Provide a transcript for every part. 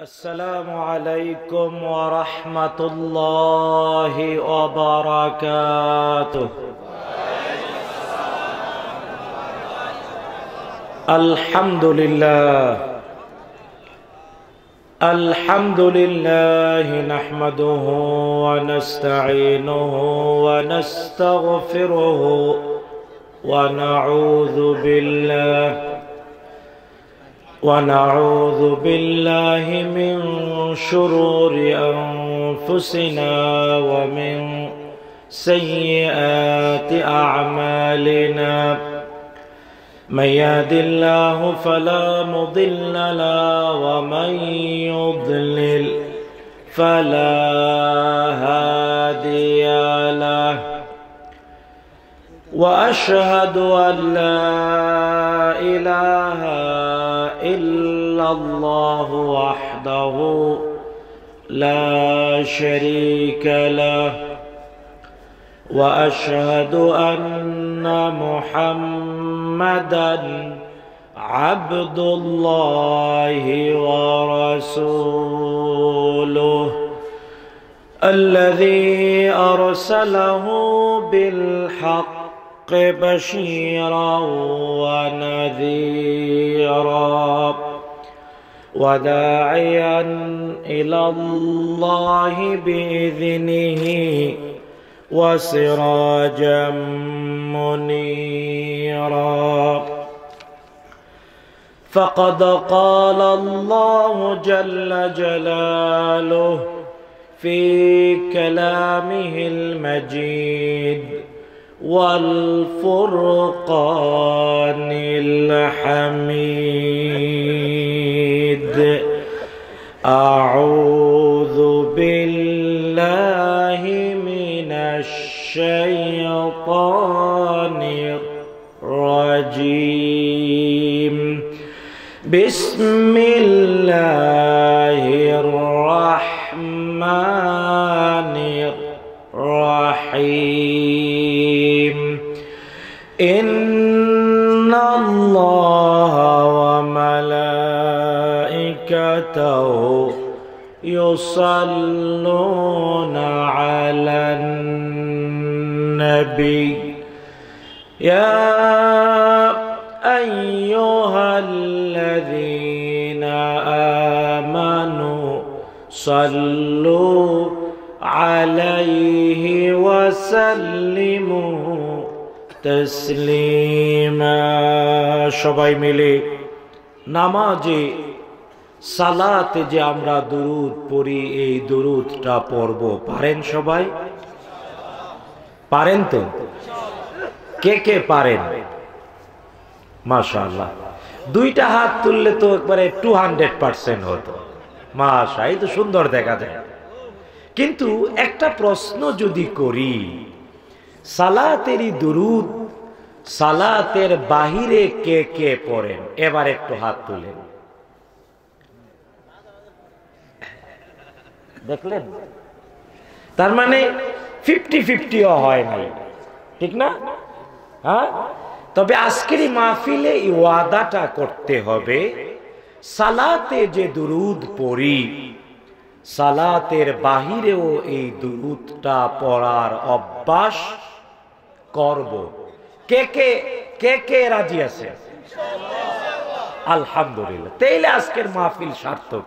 السلام عليكم ورحمة الله وبركاته الحمد لله الحمد لله نحمده ونستعينه ونستغفره ونعوذ بالله ونعوذ بالله من شرور انفسنا ومن سيئات اعمالنا من يهد الله فلا مضل له ومن يضلل فلا هادي له واشهد ان لا اله الا إلا الله وحده لا شريك له وأشهد أن محمدا عبد الله ورسوله الذي أرسله بالحق بشيرا ونذيرا وداعيا الى الله باذنه وسراجا منيرا فقد قال الله جل جلاله في كلامه المجيد والفرقان الحميد أعوذ بالله من الشيطان الرجيم بسم الله الرحمن أتوا يصلون على النبي يا أيها الذين آمنوا صلوا عليه وسلموا تسليما সবাই ملي نماجي সালাতে যে আমরা দরুদ পড়ি এই দরুদটা পড়ব পারেন সবাই পারেন তো কে কে পারেন মাশাল্লাহ দুইটা হাত তুললে তো একবারে টু হান্ড্রেড পার্সেন্ট হতো মাশাই তো সুন্দর দেখা যায় কিন্তু একটা প্রশ্ন যদি করি সালাতেরই দরুদ সালাতের বাহিরে কে কে পড়েন এবার একটু হাত তুলেন দেখলেন তার মানে ফিফটি ফিফটিও হয় নাই ঠিক না হ্যাঁ তবে আজকের মাহফিলে ওয়াদাটা করতে হবে সালাতে যে দুরুদ পড়ি সালাতের বাহিরেও এই দুরুদটা পড়ার অভ্যাস করব কে কে কে কে রাজি আছে আলহামদুলিল্লাহ তাইলে আজকের মাহফিল সার্থক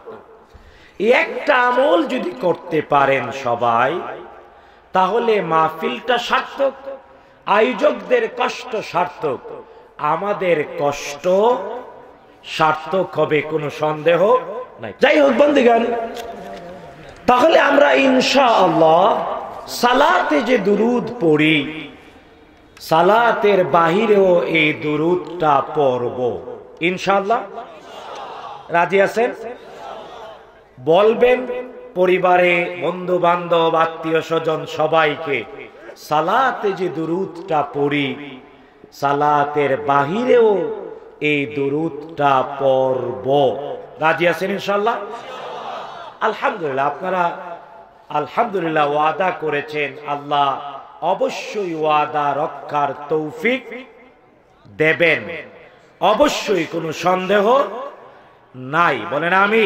একটা আমল যদি করতে পারেন সবাই তাহলে মাহফিলটা সার্থক আয়োজকদের কষ্ট সার্থক আমাদের কষ্ট সার্থক হবে কোনো সন্দেহ নাই যাই হোক গান তাহলে আমরা ইনশা আল্লাহ সালাতে যে দুরুদ পড়ি সালাতের বাহিরেও এই দুরুদটা পড়ব ইনশাল্লাহ রাজি আছেন বলবেন পরিবারে বন্ধু বান্ধব আত্মীয় স্বজন সবাইকে সালাতে যে দুরুদটা পড়ি সালাতের বাহিরেও এই দুরুদটা পড়ব রাজি আছেন ইনশাল্লাহ আলহামদুলিল্লাহ আপনারা আলহামদুলিল্লাহ ওয়াদা করেছেন আল্লাহ অবশ্যই ওয়াদা রক্ষার তৌফিক দেবেন অবশ্যই কোনো সন্দেহ নাই বলেন আমি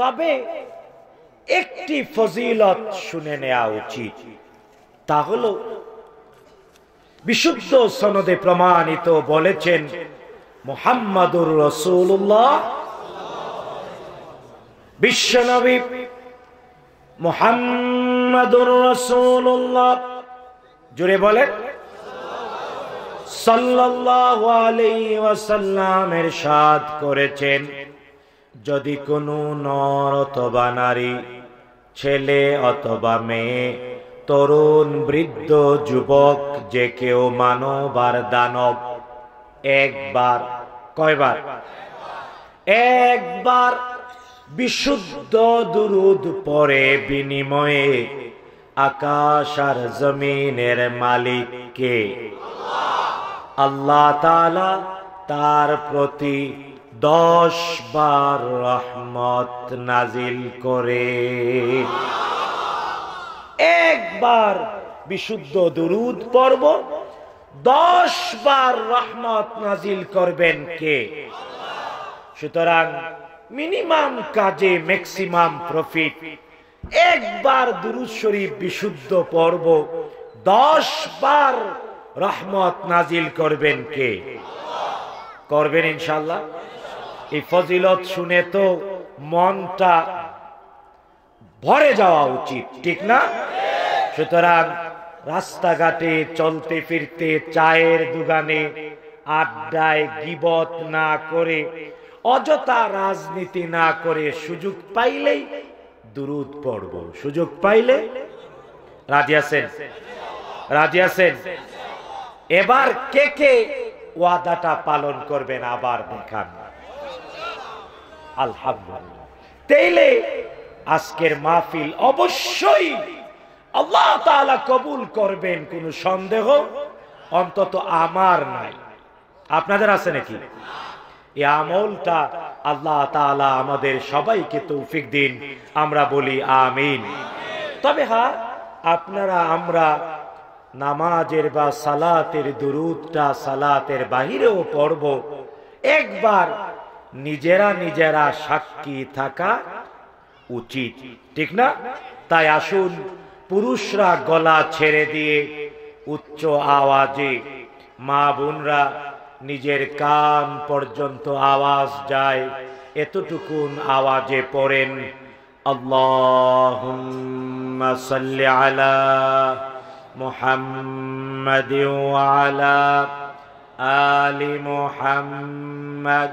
তবে একটি ফজিলত শুনে নেওয়া উচিত তা হল বিশুদ্ধ সনদে প্রমাণিত বলেছেন মোহাম্মদুর রসুল্লাহ বিশ্বনবী মোহাম্মদুর রসুল্লাহ জুড়ে বলে সাল্লাহ আলী ওয়াসাল্লামের সাদ করেছেন যদি কোনো নর অথবা নারী ছেলে অথবা মেয়ে তরুণ বৃদ্ধ যুবক যে কেউ মানব আর দানব একবার কয়বার একবার বিশুদ্ধ দুরুদ পরে বিনিময়ে আকাশ আর জমিনের মালিককে আল্লাহ তালা তার প্রতি দশ বার রহমত নাজিল করে একবার বিশুদ্ধ দুরুদ পর্ব দশ বার রহমত নাজিল করবেন কে সুতরাং মিনিমাম কাজে ম্যাক্সিমাম প্রফিট একবার দুরুদ শরীফ বিশুদ্ধ পর্ব দশ বার রহমত নাজিল করবেন কে করবেন ইনশাল্লাহ এই ফজিলত শুনে তো মনটা ভরে যাওয়া উচিত ঠিক না সুতরাং রাস্তাঘাটে চলতে ফিরতে চায়ের দোকানে আড্ডায় গিবত না করে অযথা রাজনীতি না করে সুযোগ পাইলেই দুরুদ পড়ব সুযোগ পাইলে রাজি আছেন রাজি আছেন এবার কে কে ওয়াদাটা পালন করবেন আবার দেখান আলহামদুলিল্লাহ আজকের মাহফিল অবশ্যই আল্লাহ কবুল করবেন সন্দেহ অন্তত আমার নাই আপনাদের আছে নাকি এই আমলটা আল্লাহ আমাদের সবাইকে তৌফিক দিন আমরা বলি আমিন তবে হ্যাঁ আপনারা আমরা নামাজের বা সালাতের দুরুদটা সালাতের বাহিরেও পড়ব একবার নিজেরা নিজেরা সাক্ষী থাকা উচিত ঠিক না তাই আসুন পুরুষরা গলা ছেড়ে দিয়ে উচ্চ আওয়াজে মা বোনরা নিজের কান পর্যন্ত আওয়াজ যায় এতটুকুন আওয়াজে পড়েন আল্লাহ আলা আলা আলি মোহাম্মদ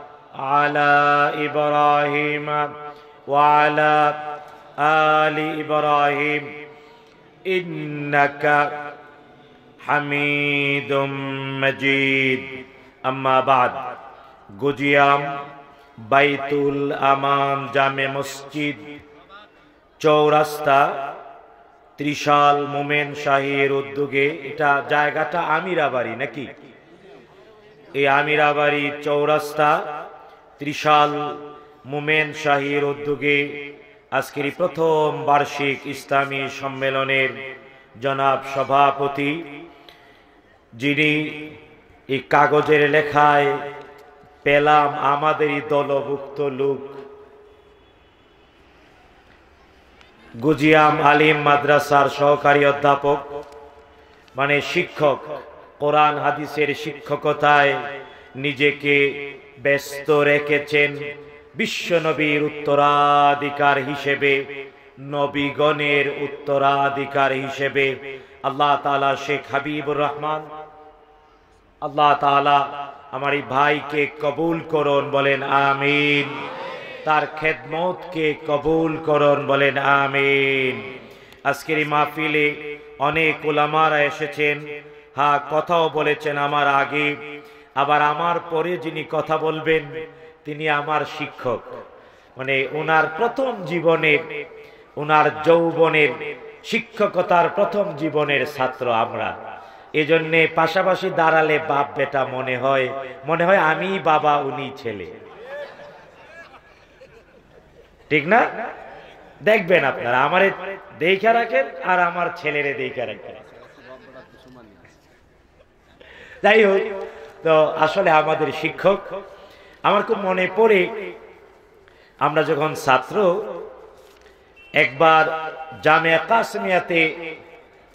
على إبراهيم وعلى آل إبراهيم إنك حميد مجيد أما بعد গুজিয়াম বাইতুল আমান জামে মসজিদ চৌরাস্তা ত্রিশাল মোমেন শাহীর উদ্যোগে এটা জায়গাটা আমিরাবাড়ি নাকি এই আমিরাবাড়ি চৌরাস্তা ত্রিশাল মুমেন শাহীর উদ্যোগে আজকের প্রথম বার্ষিক ইসলামী সম্মেলনের জনাব সভাপতি যিনি এই কাগজের লেখায় পেলাম আমাদেরই দলভুক্ত লোক গুজিয়াম আলিম মাদ্রাসার সহকারী অধ্যাপক মানে শিক্ষক কোরআন হাদিসের শিক্ষকতায় নিজেকে ব্যস্ত রেখেছেন বিশ্ব নবীর উত্তরাধিকার হিসেবে নবীগণের উত্তরাধিকার হিসেবে আল্লাহ তালা শেখ হাবিবুর রহমান আল্লাহ তালা আমার এই ভাইকে কবুল করুন বলেন আমিন তার খেদমতকে কবুল করুন বলেন আমিন আজকের এই মাহফিলে অনেক ওলামারা এসেছেন হা হ্যাঁ, কথাও বলেছেন আমার আগে আবার আমার পরে যিনি কথা বলবেন তিনি আমার শিক্ষক মানে ওনার প্রথম জীবনের ওনার যৌবনের শিক্ষকতার প্রথম জীবনের ছাত্র আমরা এজন্যে পাশাপাশি দাঁড়ালে বাপ বেটা মনে হয় মনে হয় আমি বাবা উনি ছেলে ঠিক না দেখবেন আপনারা আমারে দেখা রাখেন আর আমার ছেলেরে দেখা রাখেন যাই হোক তো আসলে আমাদের শিক্ষক আমার খুব মনে পড়ে আমরা যখন ছাত্র একবার জামিয়া কাশ্মিয়াতে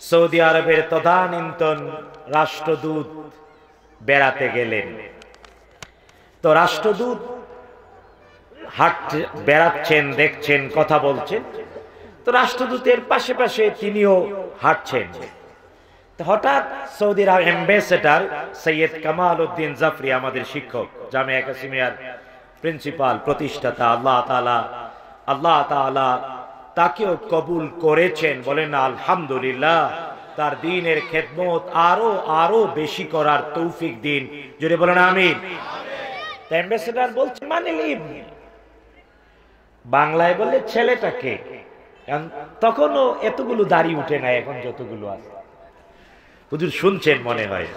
সৌদি আরবের তদানীন্তন রাষ্ট্রদূত বেড়াতে গেলেন তো রাষ্ট্রদূত হাট বেড়াচ্ছেন দেখছেন কথা বলছেন তো রাষ্ট্রদূতের পাশে পাশে তিনিও হাঁটছেন হঠাৎ সৌদির অ্যাম্বাসেডার সৈয়দ কামাল উদ্দিন জাফরি আমাদের শিক্ষক জামিয়া কাসিমিয়ার প্রিন্সিপাল প্রতিষ্ঠাতা আল্লাহ তালা আল্লাহ তালা তাকেও কবুল করেছেন বলেন আলহামদুলিল্লাহ তার দিনের খেদমত আরো আরো বেশি করার তৌফিক দিন জুড়ে বলেন আমি অ্যাম্বাসেডার বলছে মানে বাংলায় বললে ছেলেটাকে তখনও এতগুলো দাড়ি উঠে না এখন যতগুলো আছে হুজুর শুনছেন মনে হয়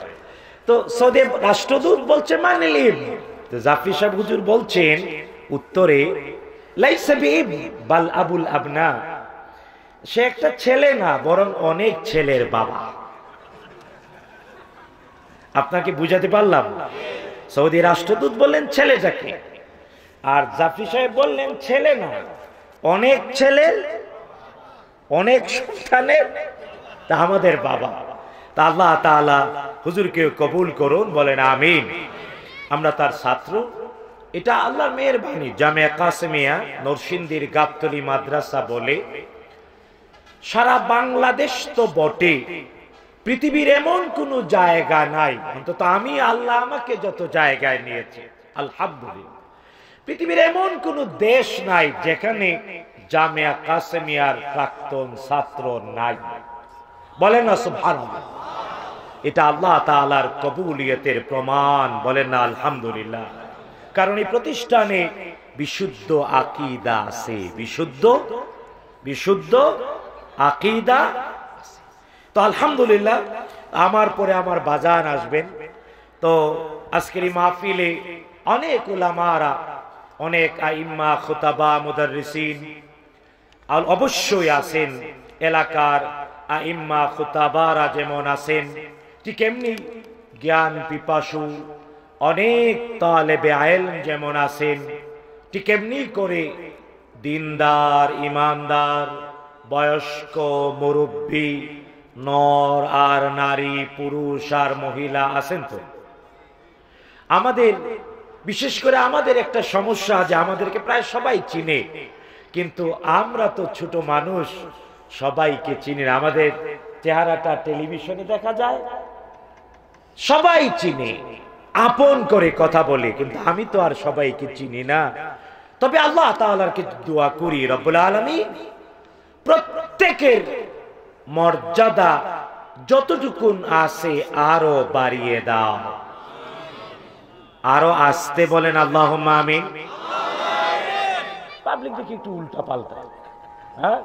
তো সৌদি রাষ্ট্রদূত বলছে মানিলিম তো জাফি সাহেব হুজুর বলছেন উত্তরে বাল আবুল আবনা সে একটা ছেলে না বরং অনেক ছেলের বাবা আপনাকে বুঝাতে পারলাম সৌদি রাষ্ট্রদূত বললেন ছেলে যাকে আর জাফি সাহেব বললেন ছেলে না অনেক ছেলের অনেক সন্তানের তা আমাদের বাবা আল্লাহ তালা হুজুরকে কবুল করুন বলেন আমিন আমরা তার ছাত্র এটা আল্লাহ মেয়ের বাণী জামে কাসমিয়া নরসিন্দির গাবতলি মাদ্রাসা বলে সারা বাংলাদেশ তো বটে পৃথিবীর এমন কোন জায়গা নাই অন্তত আমি আল্লাহ আমাকে যত জায়গায় নিয়েছে আলহামদুলিল্লাহ পৃথিবীর এমন কোন দেশ নাই যেখানে জামিয়া কাসেমিয়ার প্রাক্তন ছাত্র নাই বলেন না সুভান এটা আল্লাহ তালার কবুলিয়তের প্রমাণ বলেন না আলহামদুলিল্লাহ কারণ এই প্রতিষ্ঠানে বিশুদ্ধ আকিদা আছে বিশুদ্ধ বিশুদ্ধ আকিদা তো আলহামদুলিল্লাহ আমার পরে আমার বাজান আসবেন তো আজকের এই মাহফিলে অনেক ওলামারা অনেক আইম্মা খোতাবা মুদার আর অবশ্যই আছেন এলাকার আইম্মা খুতাবারা যেমন আছেন ঠিক এমনি জ্ঞান পিপাসু অনেক তালেবে আয়েল যেমন আছেন ঠিক এমনি করে দিনদার ইমানদার বয়স্ক মুরব্বী নর আর নারী পুরুষ আর মহিলা আছেন তো আমাদের বিশেষ করে আমাদের একটা সমস্যা যে আমাদেরকে প্রায় সবাই চিনে কিন্তু আমরা তো ছোট মানুষ সবাইকে চিনি আমাদের চেহারাটা টেলিভিশনে দেখা যায় সবাই চিনে আপন করে কথা বলে কিন্তু আমি তো আর সবাইকে চিনি না তবে আল্লাহ তাহলে দোয়া করি রব্বুল আলমী প্রত্যেকের মর্যাদা যতটুকুন আসে আরো বাড়িয়ে দাও আরো আসতে বলেন আল্লাহ আমি পাবলিক দেখি একটু উল্টা পাল্টা হ্যাঁ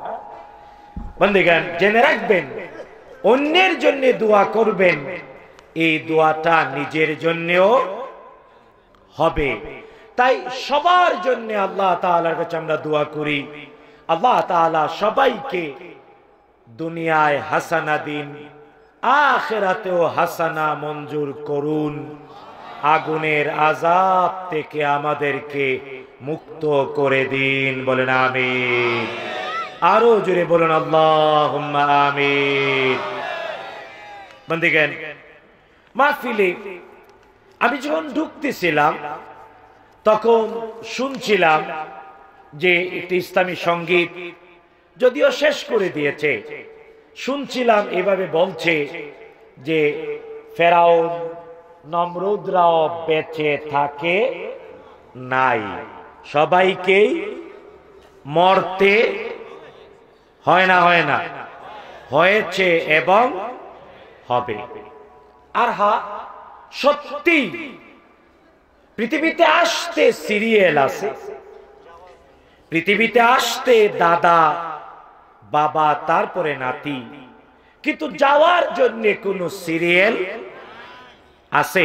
বন্ধুগান জেনে রাখবেন অন্যের জন্য দোয়া করবেন এই দোয়াটা নিজের জন্যও হবে তাই সবার জন্য আল্লাহ তাআলার কাছে আমরা দোয়া করি আল্লাহ তাআলা সবাইকে দুনিয়ায় হাসানা দিন আখেরাতেও হাসানা মঞ্জুর করুন আগুনের আজাব থেকে আমাদেরকে মুক্ত করে দিন বলেন আমি আরো জোরে বলুন আল্লাহ আমিন মাহফিলে আমি যখন ঢুকতেছিলাম তখন শুনছিলাম যে একটি ইসলামী সঙ্গীত যদিও শেষ করে দিয়েছে শুনছিলাম এভাবে বলছে যে ফেরাউন নমরুদরাও বেঁচে থাকে নাই সবাইকেই মরতে হয় না হয় না হয়েছে এবং হবে আর হা সত্যি পৃথিবীতে আসতে সিরিয়াল আছে পৃথিবীতে আসতে দাদা বাবা তারপরে নাতি কিন্তু যাওয়ার জন্য কোন সিরিয়াল আছে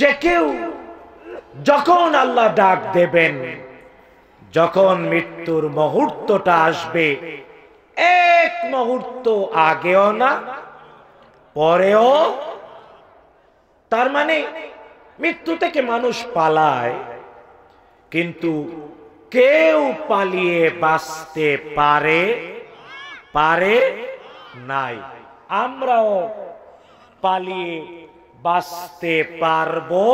যে কেউ যখন আল্লাহ ডাক দেবেন যখন মৃত্যুর মুহূর্তটা আসবে এক মুহূর্ত আগেও না পরেও তার মানে মৃত্যু থেকে মানুষ পালায় কিন্তু কেউ পালিয়ে বাঁচতে পারে পারে নাই আমরাও পালিয়ে বাঁচতে পারবো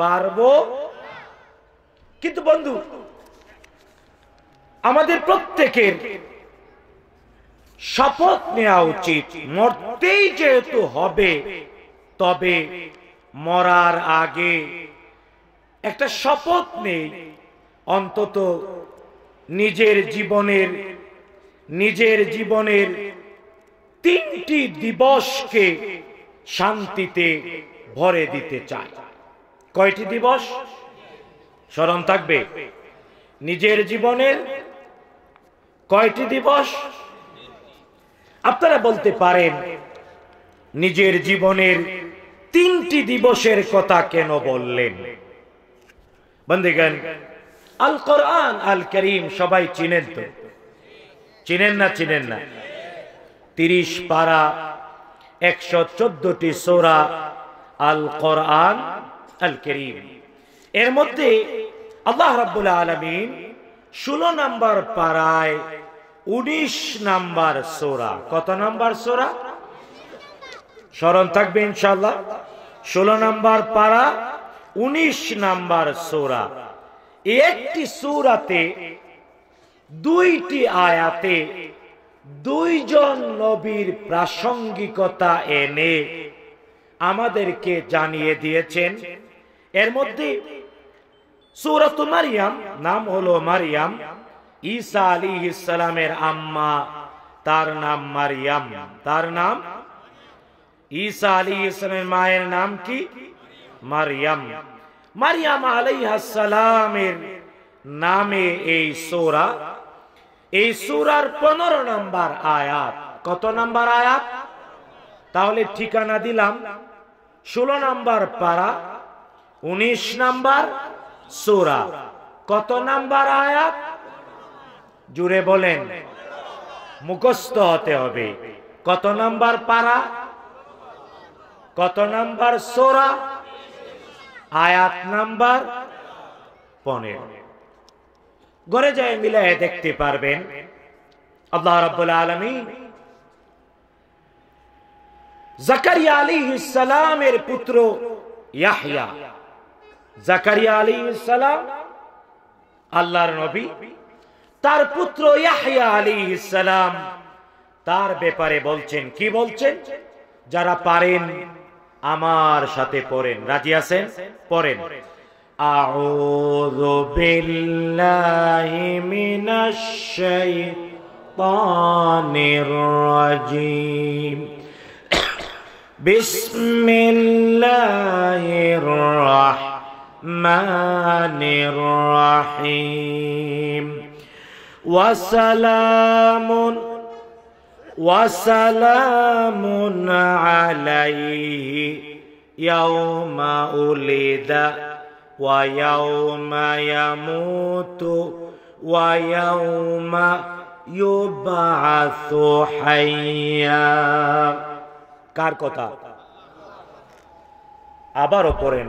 পারবো কিন্তু বন্ধু আমাদের প্রত্যেকের শপথ নেওয়া উচিত মরতেই যেহেতু হবে তবে মরার আগে একটা শপথ নেই অন্তত নিজের জীবনের নিজের জীবনের তিনটি দিবসকে শান্তিতে ভরে দিতে চায় কয়টি দিবস স্মরণ থাকবে নিজের জীবনের কয়টি দিবস আপনারা বলতে পারেন নিজের জীবনের তিনটি দিবসের কথা কেন বললেন বন্দিগান আল কোরআন আল করিম সবাই চিনেন তো চিনেন না চিনেন না তিরিশ পারা একশো চোদ্দটি সোরা আল কোরআন আল করিম এর মধ্যে আল্লাহ রাবুল আলমিন ষোলো নাম্বার পাড়ায় উনিশ নাম্বার সোরা কত নাম্বার সোরা স্মরণ থাকবে ইনশাল্লাহ ষোলো নাম্বার পাড়া উনিশ নাম্বার সোরা একটি সুরাতে দুইটি আয়াতে দুইজন নবীর প্রাসঙ্গিকতা এনে আমাদেরকে জানিয়ে দিয়েছেন এর মধ্যে সুরত মারিয়াম নাম হলো মারিয়াম ঈসা আলী ইসালামের আম্মা তার নাম মারিয়াম তার নাম ঈসা আলী ইসলামের মায়ের নাম কি মারিয়াম মারিয়াম আলাইহাসালামের নামে এই সোরা এই সুরার পনেরো নাম্বার আয়াত কত নম্বর আয়াত তাহলে ঠিকানা দিলাম ষোলো নম্বর পাড়া উনিশ নম্বর সুরা কত নাম্বার আয়াত জুড়ে বলেন মুখস্থ হতে হবে কত নাম্বার পারা কত নাম্বার সোরা আয়াত নাম্বার পনের গড়ে যায় মিলায় দেখতে পারবেন আল্লাহ রাব্বুল আলমী জাকারিয়া আলী ইসালামের পুত্র ইয়াহিয়া জাকারিয়া আলী ইসালাম আল্লাহর নবী তার পুত্র ইয়াহিয়া আলী ইসালাম তার ব্যাপারে বলছেন কি বলছেন যারা পারেন আমার সাথে পড়েন রাজি আছেন পড়েন أعوذ بالله من الشيطان الرجيم بسم الله الرحمن الرحيم وسلام وسلام عليه يوم ولد ويوم يموت ويوم يبعث حيا কার কথা আবারও পড়েন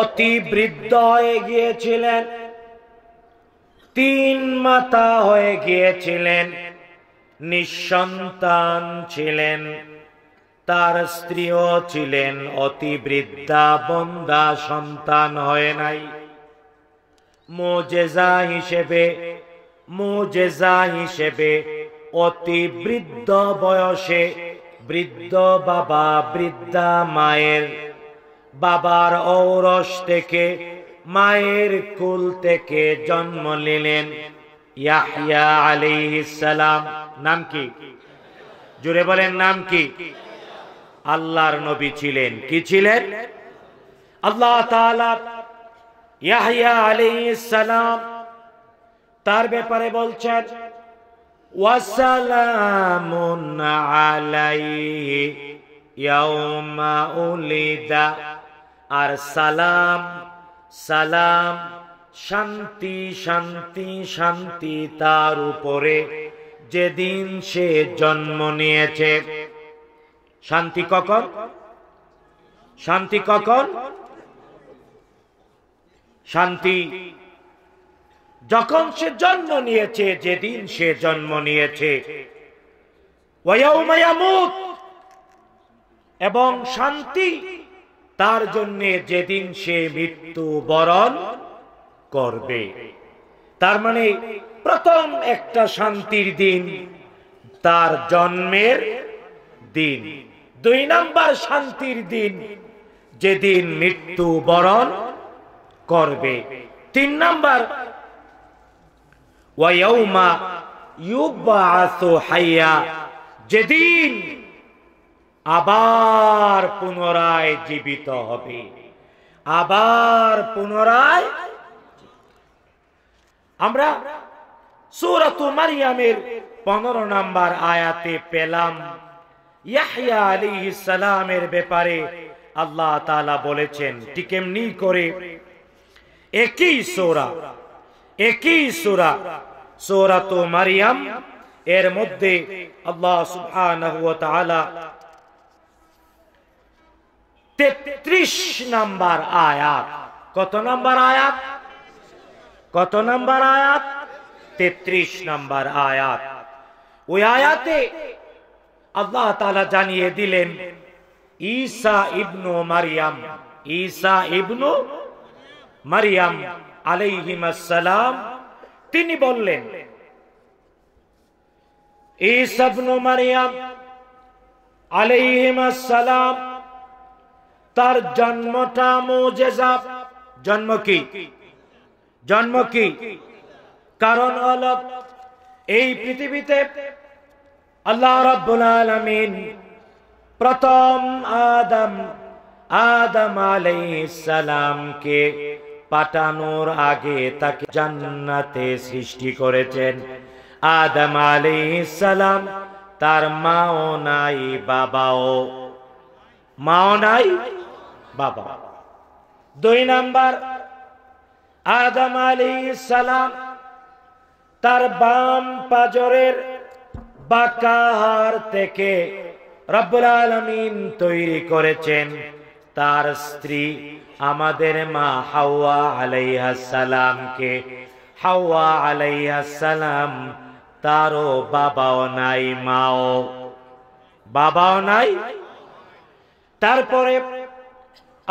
অতি বৃদ্ধ হয়ে গিয়েছিলেন তিন মাতা হয়ে গিয়েছিলেন নিঃসন্তান ছিলেন তার স্ত্রীও ছিলেন অতি বৃদ্ধা বন্দা সন্তান হয় নাই মোজেজা হিসেবে মোজেজা হিসেবে অতি বৃদ্ধ বয়সে বৃদ্ধ বাবা বৃদ্ধা মায়ের বাবার ঔরস থেকে মায়ের কুল থেকে জন্ম নিলেন ইয়াহিয়া সালাম নাম কি জুড়ে বলেন নাম কি আল্লাহর নবী ছিলেন কি ছিলেন আল্লাহ ইয়াহিয়া সালাম তার ব্যাপারে বলছেন ওয়াসালাম আলাইহি ইয়াউমা উলিদা আর সালাম সালাম শান্তি শান্তি শান্তি তার উপরে যেদিন সে জন্ম নিয়েছে শান্তি কখন শান্তি কখন শান্তি যখন সে জন্ম নিয়েছে যেদিন সে জন্ম নিয়েছে এবং শান্তি তার জন্যে যেদিন সে মৃত্যু বরণ করবে তার মানে প্রথম একটা শান্তির দিন তার জন্মের দিন দুই নাম্বার শান্তির দিন যেদিন মৃত্যু বরণ করবে তিন নাম্বার ওয়াইয়াউমা ইউবাসু হাইয়া যেদিন আবার পুনরায় জীবিত হবে আবার পুনরায় আমরা সুরত মারিয়ামের পনেরো নাম্বার আয়াতে পেলাম ইয়াহিয়া আলী ইসালামের ব্যাপারে আল্লাহ তালা বলেছেন ঠিক এমনি করে একই সোরা একই সোরা সোরা তো মারিয়াম এর মধ্যে আল্লাহ সুবহানাহু ওয়া তাআলা তেত্রিশ নাম্বার আয়াত কত নাম্বার আয়াত কত নাম্বার আয়াত তেত্রিশ নাম্বার আয়াত ওই আয়াতে আল্লাহ তালা জানিয়ে দিলেন ঈসা ইবনু মারিয়াম ঈসা ইবনু মারিয়াম আলাইহিমাসালাম তিনি বললেন ঈসা ইবনু মারিয়াম আলাইহিমাসালাম তার জন্মটা মোজেজা জন্ম কি জন্ম কি কারণ হল এই পৃথিবীতে আল্লাহ রব্বুল আলমিন প্রথম আদম আদম আলাইসালামকে পাঠানোর আগে তাকে জান্নাতে সৃষ্টি করেছেন আদম আলাইসালাম তার মাও নাই বাবাও মাও নাই বাবা দুই নাম্বার আদম আলী সালাম তার বাম পাজরের বাকাহার থেকে রব্বুল আলমিন তৈরি করেছেন তার স্ত্রী আমাদের মা হাওয়া আলাইহা সালামকে হাওয়া আলাইহা সালাম তারও বাবাও নাই মাও বাবাও নাই তারপরে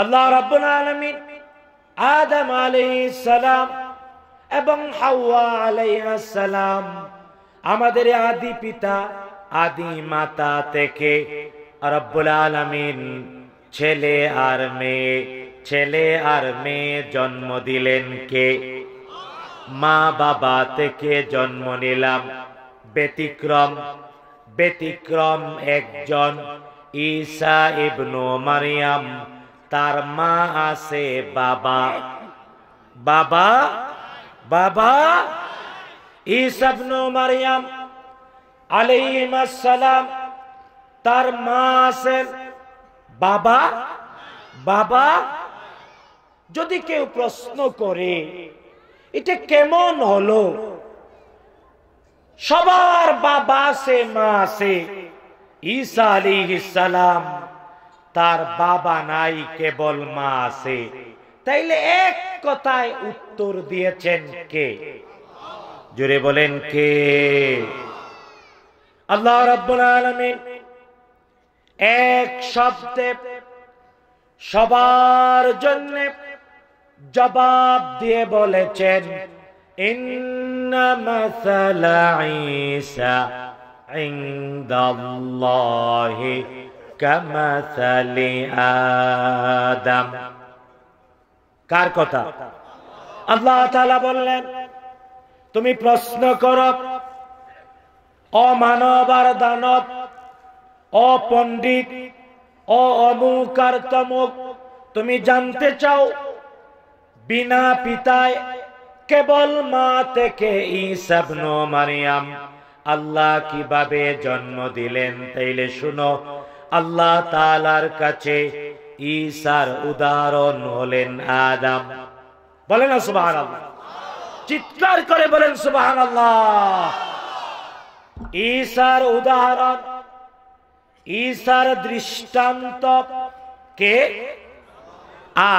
আল্লাহ রাব্বুল আলামিন আদম আলাইহিস সালাম এবং হাওয়া আলাই সালাম আমাদের আদি পিতা আদি মাতা থেকে রব্বুল আলামিন ছেলে আর মেয়ে ছেলে আর মেয়ে জন্ম দিলেন কে মা বাবা থেকে জন্ম নিলাম ব্যতিক্রম ব্যতিক্রম একজন ঈসা ইবনু মারিয়াম তার মা আছে বাবা বাবা বাবা ঈসা ইবনু মারিয়াম আলাইহিমাসসালাম তার মা আছেন বাবা বাবা যদি কেউ প্রশ্ন করে এটা কেমন হলো সবার বাবা আছে মা আছে ঈসা আলী ইসালাম তার বাবা নাই কেবল মা আছে তাইলে এক কথায় উত্তর দিয়েছেন কে জোরে বলেন কে আল্লাহ রাব্বুল আলামিন এক শব্দে সবার জন্য জবাব দিয়ে বলেছেন ইন্না মাসালা ঈসা عند الله كمثل آدم কার কথা আল্লাহ তাআলা বললেন তুমি প্রশ্ন করো অমানব আর দানব অপণ্ডিত ও অমুক তমুক তুমি জানতে চাও বিনা পিতায় কেবল মা থেকে ইসাবনো মারিয়াম আল্লাহ কিভাবে জন্ম দিলেন তাইলে শুনো আল্লাহ তালার কাছে ঈশার উদাহরণ হলেন আদাম বলেন না সুবাহান চিৎকার করে বলেন সুবাহ ঈশার উদাহরণ ঈশার দৃষ্টান্ত কে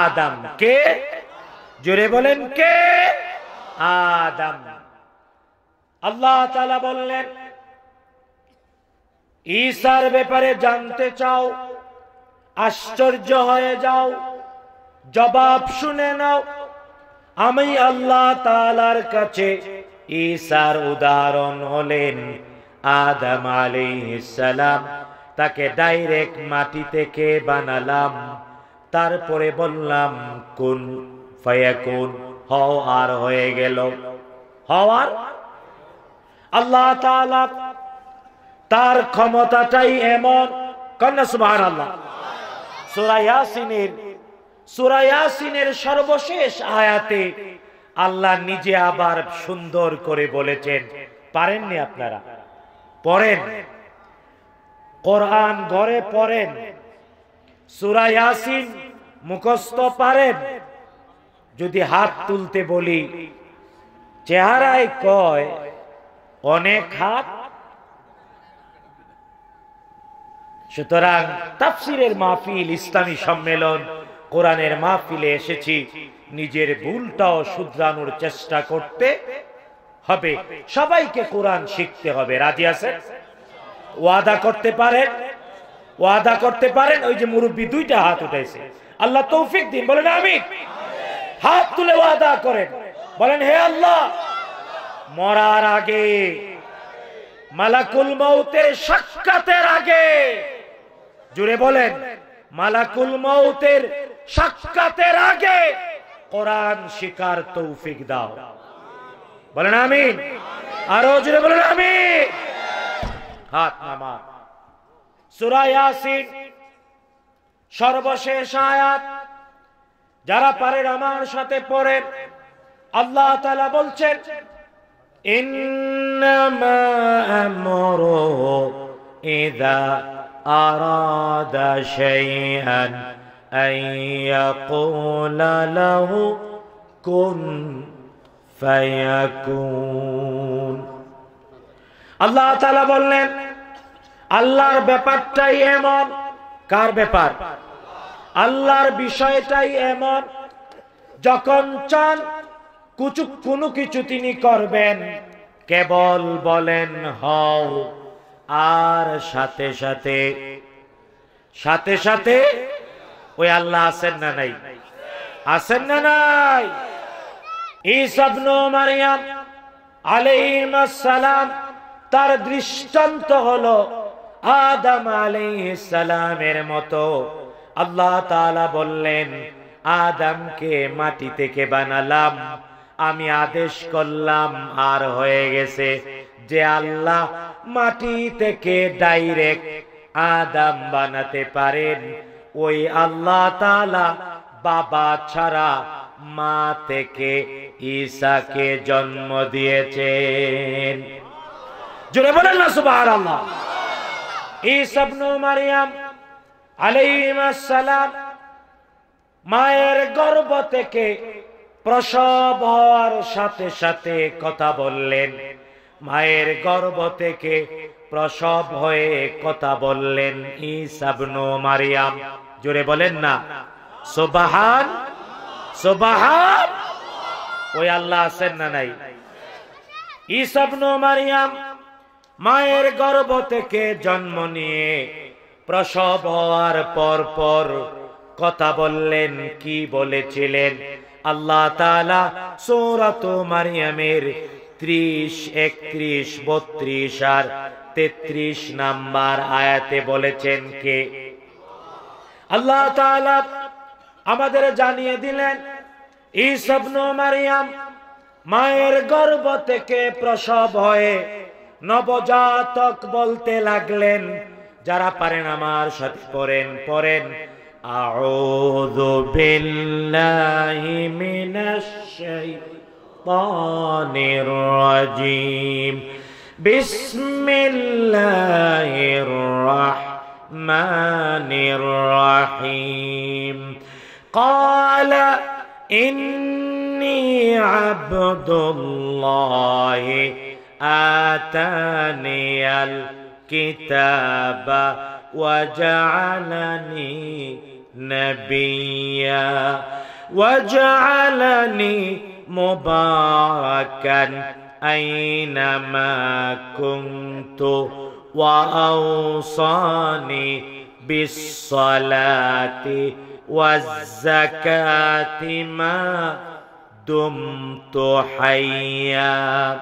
আদাম কে জুড়ে বলেন কে আদাম আল্লাহ তালা বললেন ঈশার ব্যাপারে জানতে চাও আশ্চর্য হয়ে যাও জবাব শুনে নাও আমি আল্লাহ তালার কাছে ঈশার উদাহরণ হলেন আদম আলী সালাম তাকে ডাইরেক্ট মাটি থেকে বানালাম তারপরে বললাম কোন ফয়া হও আর হয়ে গেল হওয়ার আল্লাহ তার ক্ষমতাটাই এমন কন্যা সুবাহ আল্লাহ সুরায়াসিনের সুরায়াসিনের সর্বশেষ আয়াতে আল্লাহ নিজে আবার সুন্দর করে বলেছেন পারেননি আপনারা পড়েন কোরআন ঘরে পড়েন সুরায়াসিন মুখস্থ পারেন যদি হাত তুলতে বলি চেহারায় কয় অনেক হাত সুতরাং তাফসিরের মাহফিল ইসলামী সম্মেলন কোরআনের মাহফিলে এসেছি নিজের ভুলটাও শুধরানোর চেষ্টা করতে হবে সবাইকে কোরআন শিখতে হবে রাজি আছে ওয়াদা করতে পারেন ওয়াদা করতে পারেন ওই যে মুরব্বী দুইটা হাত উঠেছে আল্লাহ তৌফিক দিন বলেন আমি হাত তুলে ওয়াদা করেন বলেন হে আল্লাহ মরার আগে মালাকুল মৌতের সাক্ষাতের আগে জুড়ে বলেন মালাকুল মৌতের সাক্ষাতের আগে কোরআন শিকার তৌফিক দাও বলেন আমি আরো জুড়ে বলেন আমি হাত নামা সুরা ইয়াসিন সর্বশেষ আয়াত যারা পারেন আমার সাথে পড়েন আল্লাহ তাআলা বলছেন إنما أمره إذا أراد شيئا أن يقول له كن فيكون আল্লাহ তালা বললেন আল্লাহর ব্যাপারটাই এমন কার ব্যাপার আল্লাহর বিষয়টাই এমন যখন চান কুচুক কোনো কিছু তিনি করবেন কেবল বলেন হও আর সাথে সাথে সাথে সাথে ওই আল্লাহ আছেন না নাই আছেন না নাই ইসাবনু মারিয়াম সালাম তার দৃষ্টান্ত হলো আদম সালামের মতো আল্লাহ তাআলা বললেন আদমকে মাটি থেকে বানালাম আমি আদেশ করলাম আর হয়ে গেছে যে আল্লাহ মাটি থেকে ডাইরেক্ট আদাম বানাতে পারেন ওই আল্লাহ তালা বাবা ছাড়া মা থেকে ঈশাকে জন্ম দিয়েছেন জোরে বলেন না সুবাহ আল্লাহ মারিয়াম মায়ের গর্ভ থেকে প্রসব হওয়ার সাথে সাথে কথা বললেন মায়ের গর্ব থেকে প্রসব হয়ে কথা বললেন ইসাবনু মারিয়াম জোরে বলেন না সোবাহান সোবাহান ওই আল্লাহ আছেন না নাই ইসাবনু মারিয়াম মায়ের গর্ব থেকে জন্ম নিয়ে প্রসব হওয়ার পর পর কথা বললেন কি বলেছিলেন আল্লাহ তালা সৌরাত মারিয়ামের ত্রিশ একত্রিশ বত্রিশ আর তেত্রিশ নাম্বার আয়াতে বলেছেন কে আল্লাহ তালা আমাদের জানিয়ে দিলেন ইসবনু মারিয়াম মায়ের গর্ব থেকে প্রসব হয়ে নবজাতক বলতে লাগলেন যারা পারেন আমার সাথে পড়েন পড়েন أعوذ بالله من الشيطان الرجيم بسم الله الرحمن الرحيم قال إني عبد الله آتاني الكتاب وجعلني نبيا وجعلني مباركا أينما كنت وأوصاني بالصلاة والزكاة ما دمت حيا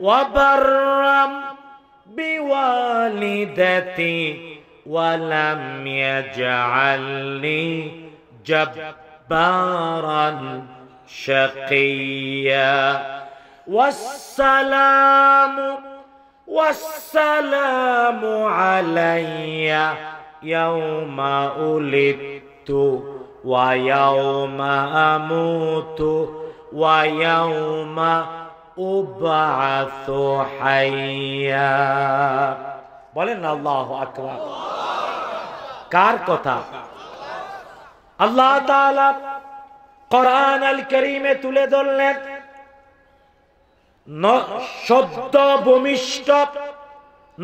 وبرم بوالدتي ولم يجعلني جبارا شقيا والسلام والسلام علي يوم ولدت ويوم اموت ويوم ابعث حيا বলেন আল্লাহ আকবর কার কথা আল্লাহ কোরআন আল করিমে তুলে ধরলেন শব্দ ভূমিষ্ঠ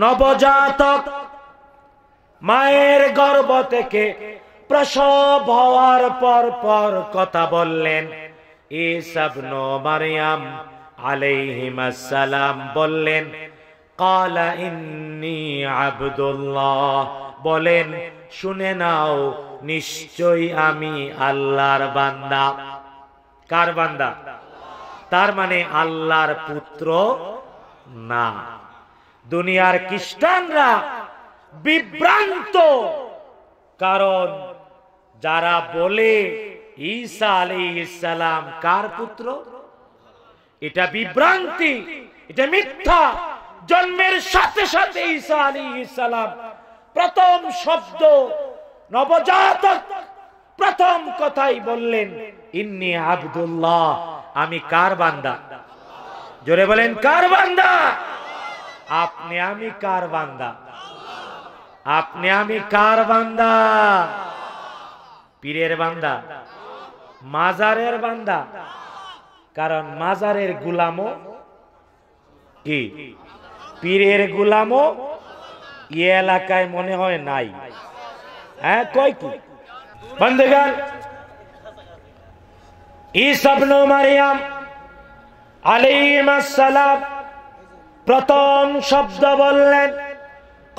নবজাতক মায়ের গর্ব থেকে প্রসব হওয়ার পর পর কথা বললেন এসব ইসাবনো মারিয়াম আলাইহিমাসালাম বললেন কালা ইন্নি বলেন শুনে নাও নিশ্চয়ই আমি আল্লাহর বান্দা কার বান্দা তার মানে আল্লাহর পুত্র না দুনিয়ার খ্রিস্টানরা বিভ্রান্ত কারণ যারা বলে ঈসা আলী ইসালাম কার পুত্র এটা বিভ্রান্তি এটা মিথ্যা জন্মের সাথে সাথে ঈসা আলী ইসালাম প্রথম শব্দ নবজাতক প্রথম কথাই বললেন ইন্নি আবদুল্লাহ আমি কার বান্দা জোরে বলেন কার বান্দা আপনি আমি কার বান্দা আপনি আমি কার বান্দা পীরের বান্দা মাজারের বান্দা কারণ মাজারের গুলামও কি পীরের গুলামও এ এলাকায় মনে হয় নাই হ্যাঁ কয় কি বন্ধুগান ইসবন মারিয়াম আলিম আসসালাম প্রথম শব্দ বললেন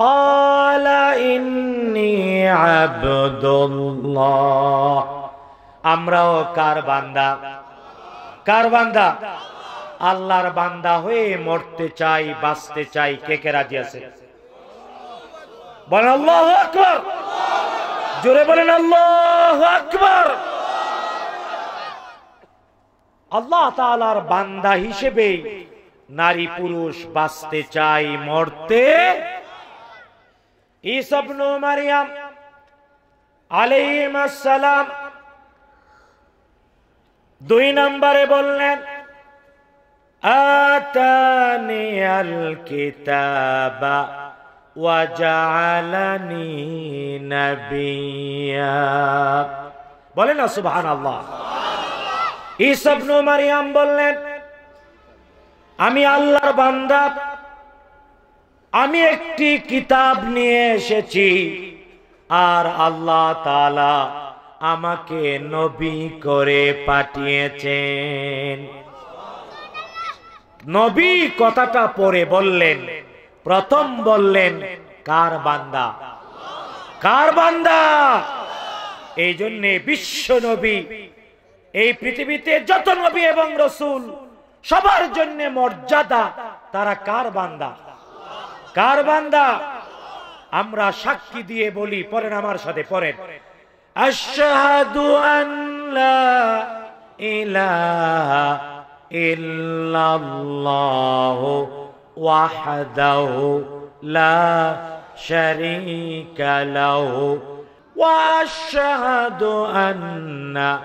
قال إني عبد আমরাও কার বান্দা কার বান্দা আল্লাহর বান্দা হয়ে মরতে চাই বাঁচতে চাই কে কে রাজি আছে জোরে বলেন আল্লাহ আকবর আল্লাহ তালার বান্দা হিসেবে নারী পুরুষ বাঁচতে চাই মরতে ইসবনু মারিয়াম আলাইহিম আসসালাম দুই নম্বরে বললেন آتاني الكتاب وجعلني نبيا বলেন সুবহান আল্লাহ ইসবনু মারিয়াম বললেন আমি আল্লাহর বান্দা আমি একটি কিতাব নিয়ে এসেছি আর আল্লাহ তালা আমাকে নবী করে পাঠিয়েছেন নবী কথাটা পরে বললেন প্রথম বললেন কার বান্দা কার বান্দা এই জন্য বিশ্ব নবী এই পৃথিবীতে যত নবী এবং রসুল সবার জন্য মর্যাদা তারা কার বান্দা কার বান্দা আমরা সাক্ষী দিয়ে বলি পরেন আমার সাথে পরেন আশাহাদু আল্লাহ ইলাহা إلا الله وحده لا شريك له وأشهد أن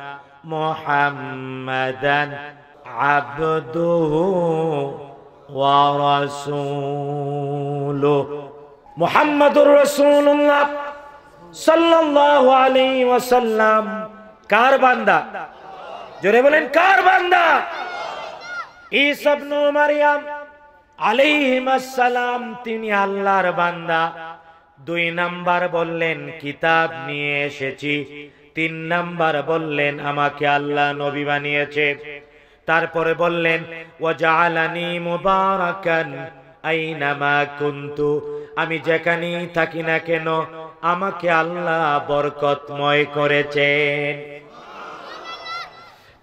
محمدا عبده ورسوله محمد رسول الله صلى الله عليه وسلم كارباندا বান্দা জোরে كارباندا ইসবনু মারিয়াম আলাইহিমাসালাম তিনি আল্লাহর বান্দা দুই নাম্বার বললেন কিতাব নিয়ে এসেছি তিন নাম্বার বললেন আমাকে আল্লাহ নবী বানিয়েছে তারপরে বললেন ও ওয়াজআলানি মুবারাকান আইনামা কুনতু আমি যেখানেই থাকি না কেন আমাকে আল্লাহ বরকতময় করেছেন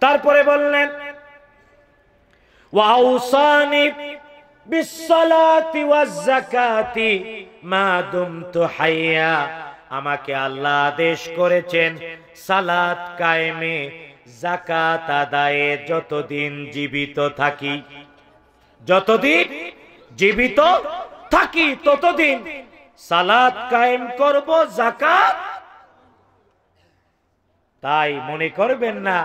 তারপরে বললেন وأوصاني بالصلاة والزكاة ما دمت حيا আমাকে আল্লাহ আদেশ করেছেন সালাত কায়েমে জাকাত আদায়ে যতদিন জীবিত থাকি যতদিন জীবিত থাকি ততদিন সালাত কায়েম করব জাকাত তাই মনে করবেন না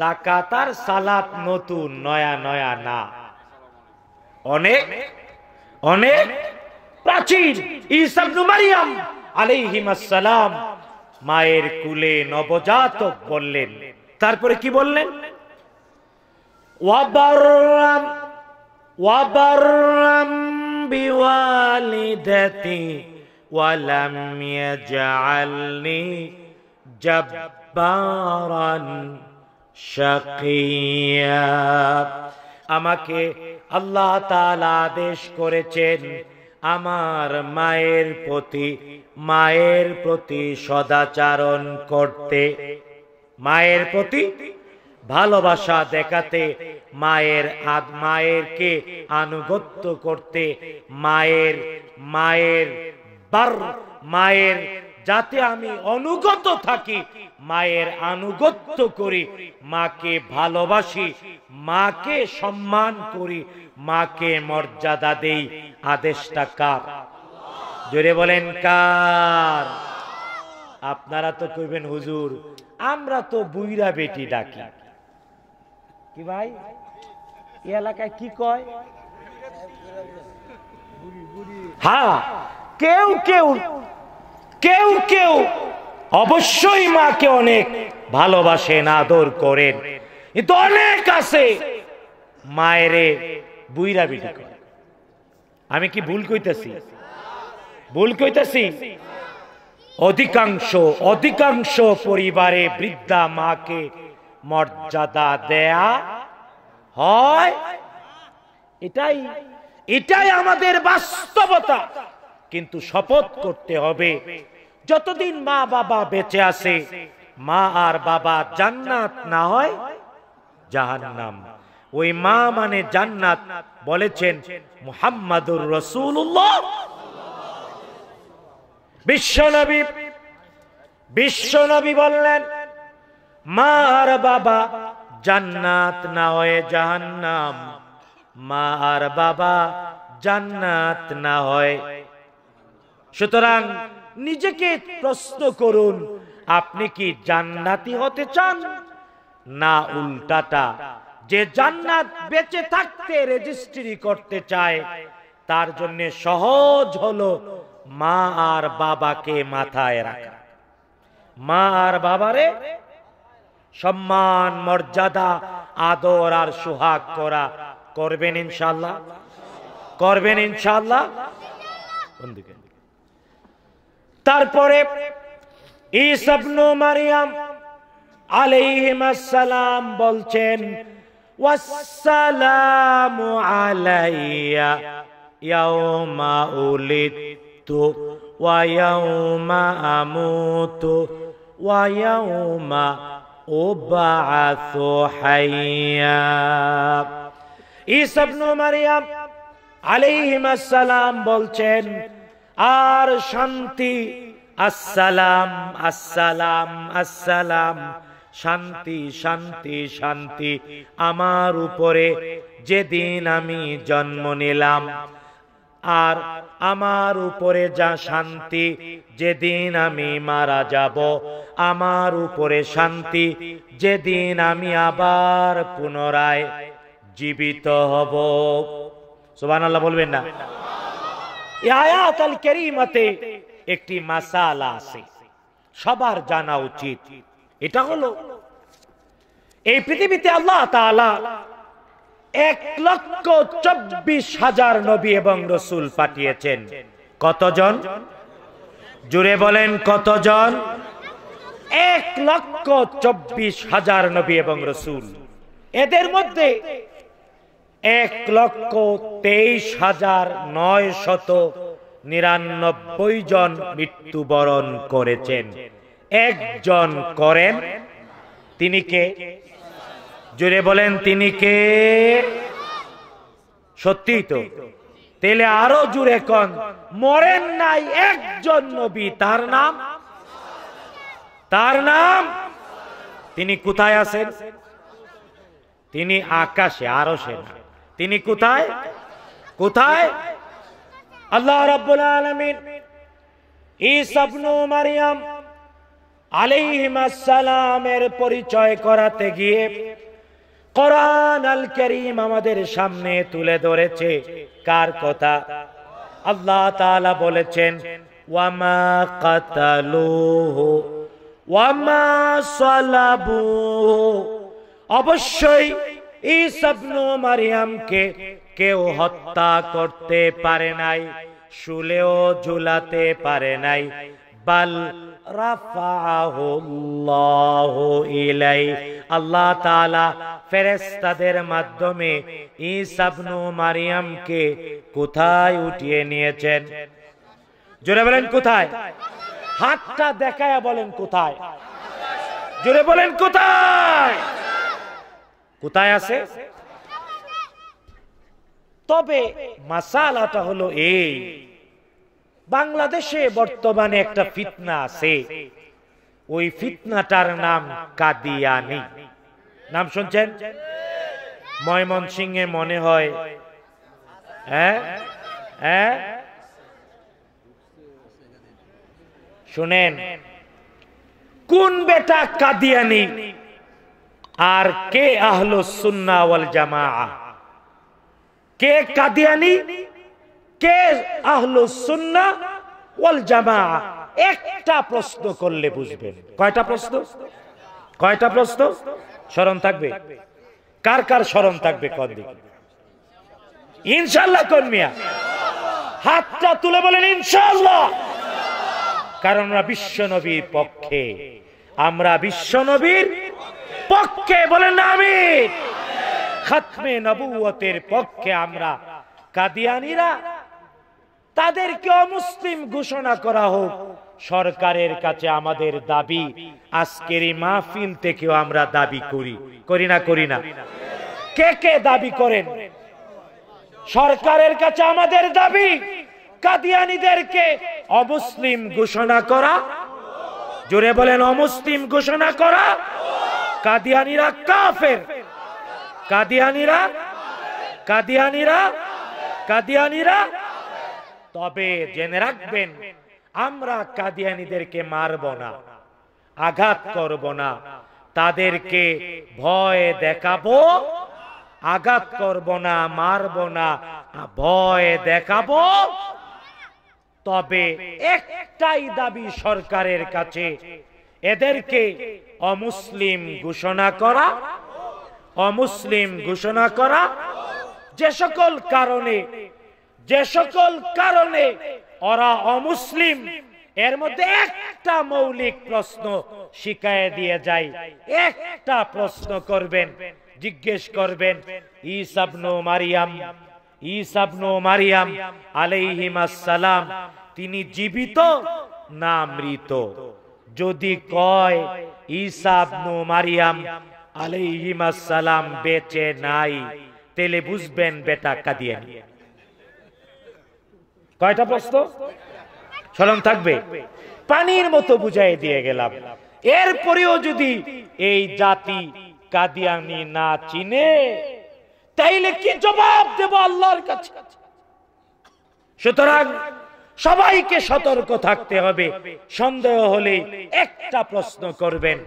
জাকাতার সালাত নতুন নয়া নয়া না অনেক অনেক প্রাচীন ইসাবনু মারিয়াম মায়ের কুলে নবজাতক বললেন তারপরে কি বললেন ওয়াবার আমাকে আল্লাহ আদেশ করেছেন আমার মায়ের প্রতি মায়ের প্রতি সদাচারণ করতে মায়ের প্রতি ভালোবাসা দেখাতে মায়ের হাত মায়েরকে আনুগত্য করতে মায়ের মায়ের বার মায়ের যাতে আমি অনুগত থাকি মায়ের আনুগত্য করি মাকে ভালোবাসি মাকে সম্মান করি মাকে মর্যাদা দেই আদেশটা কার জোরে বলেন কার আপনারা তো কইবেন হুজুর আমরা তো বুইরা বেটি ডাকি কি ভাই এলাকায় কি কয় হ্যাঁ কেউ কেউ কেউ কেউ অবশ্যই মাকে অনেক ভালোবাসেন আদর করেন কিন্তু অনেক আছে মায়েরে বুইরা বিটি করে আমি কি ভুল কইতেছি ভুল কইতেছি অধিকাংশ অধিকাংশ পরিবারে বৃদ্ধা মাকে মর্যাদা দেয়া হয় এটাই এটাই আমাদের বাস্তবতা কিন্তু শপথ করতে হবে যতদিন মা বাবা বেঁচে আছে মা আর বাবা জান্নাত না হয় জাহান্নাম ওই মা মানে জান্নাত বলেছেন মুহাম্মাদুর রসুল্লাহ বিশ্বনবী বিশ্বনবী বললেন মা আর বাবা জান্নাত না হয় জাহান্নাম মা আর বাবা জান্নাত না হয় সুতরাং নিজেকে প্রশ্ন করুন আপনি কি জান্নাতি হতে চান না উল্টাটা যে জান্নাত বেঁচে থাকতে রেজিস্ট্রি করতে চায় তার জন্য সহজ হলো মা আর বাবাকে মাথায় রাখা মা আর বাবারে সম্মান মর্যাদা আদর আর সোহাগ করা করবেন ইনশাল্লাহ করবেন ইনশাল্লাহ তারপরে ইসবনু মারিয়াম আলাইহিমাসালাম বলছেন ওয়াসসালামু আলাইয়া ইয়াউমা উলিদতু ওয়া ইয়াউমা আমুতু ওয়া ইয়াউমা উবআসু হাইয়া ইসবনু মারিয়াম আলাইহিমাসসালাম বলছেন আর শান্তি আসসালাম আসসালাম আসসালাম শান্তি শান্তি শান্তি আমার উপরে যেদিন আমি জন্ম নিলাম আর আমার উপরে যা শান্তি যেদিন আমি মারা যাব আমার উপরে শান্তি যেদিন আমি আবার পুনরায় জীবিত হব সোবান বলবেন না একটি মাসালা আছে সবার জানা উচিত এটা হলো এই পৃথিবীতে আল্লাহ এক লক্ষ চব্বিশ হাজার নবী এবং রসুল পাঠিয়েছেন কতজন জুড়ে বলেন কতজন এক লক্ষ চব্বিশ হাজার নবী এবং রসুল এদের মধ্যে এক লক্ষ তেইশ হাজার নয় শত নিরানব্বই জন মৃত্যুবরণ করেছেন একজন করেন তিনি কে জুড়ে বলেন তিনি কে সত্যি তো তেলে আরো জুড়ে কন মরেন নাই একজন নবী তার নাম তার নাম তিনি কোথায় আছেন তিনি আকাশে আরো সেনা তিনি কোথায় কোথায় আল্লাহ রাব্বুল আলামিন আলাইহিমাস সালামের পরিচয় করাতে গিয়ে কোরআন আল করিম আমাদের সামনে তুলে ধরেছে কার কথা আল্লাহ তাআলা বলেছেন ওয়ামা কাতালুহু ওয়ামা সালাবুহু অবশ্যই ইসাবনু মারিয়ামকে কেউ হত্যা করতে পারে নাই শুলেও ঝুলাতে পারে নাই বাল আল্লাহ তালা ফেরেস্তাদের মাধ্যমে ইসাবনু মারিয়ামকে কোথায় উঠিয়ে নিয়েছেন জোরে বলেন কোথায় হাতটা দেখায় বলেন কোথায় জোরে বলেন কোথায় কোথায় আছে তবে মাসালাটা হলো এই বাংলাদেশে বর্তমানে একটা ফিতনা আছে ওই ফিতনাটার নাম কাদিয়ানি নাম শুনছেন ময়মন সিংহে মনে হয় হ্যাঁ হ্যাঁ শুনেন কোন বেটা কাদিয়ানি আর কে আহলো সুন্নাওয়াল জামা কে কাদিয়ানি কে আহলো সুন্না ওয়াল জামা একটা প্রশ্ন করলে বুঝবেন কয়টা প্রশ্ন কয়টা প্রশ্ন স্মরণ থাকবে কার কার স্মরণ থাকবে কদিন ইনশাল্লাহ কর্মিয়া হাতটা তুলে বলেন ইনশাল্লাহ কারণ আমরা বিশ্ব নবীর পক্ষে আমরা বিশ্ব নবীর পক্ষে বলেন না আমি খাতমে নবুয়তের পক্ষে আমরা কাদিয়ানিরা তাদেরকে অমুসলিম ঘোষণা করা হোক সরকারের কাছে আমাদের দাবি আজকের এই মাহফিল থেকেও আমরা দাবি করি করি না করি না কে কে দাবি করেন সরকারের কাছে আমাদের দাবি কাদিয়ানিদেরকে অমুসলিম ঘোষণা করা জোরে বলেন অমুসলিম ঘোষণা করা কাদিয়ানিরা কাফের কাদিয়ানিরা কাদিয়ানিরা কাদিয়ানিরা তবে জেনে রাখবেন আমরা কাদিয়ানিদেরকে মারব না আঘাত করব না তাদেরকে ভয় দেখাবো আঘাত করব না মারব না ভয় দেখাবো তবে একটাই দাবি সরকারের কাছে এদেরকে অমুসলিম ঘোষণা করা অমুসলিম ঘোষণা করা যে সকল কারণে যে সকল কারণে ওরা অমুসলিম এর মধ্যে একটা মৌলিক প্রশ্ন শিখায় দিয়ে যায় একটা প্রশ্ন করবেন জিজ্ঞেস করবেন ইসাবনু মারিয়াম ইসাবনু মারিয়াম আলাইহিমাস সালাম তিনি জীবিত না মৃত যদি কয় ইসাবনু মারিয়াম সালাম বেঁচে নাই তেলে বুঝবেন বেটা কাদিয়ানি কয়টা প্রশ্ন স্মরণ থাকবে পানির মতো বুঝাই দিয়ে গেলাম এরপরেও যদি এই জাতি কাদিয়ানি না চিনে তাইলে কি জবাব দেব আল্লাহর কাছে সুতরাং সবাইকে সতর্ক থাকতে হবে সন্দেহ হলে একটা প্রশ্ন করবেন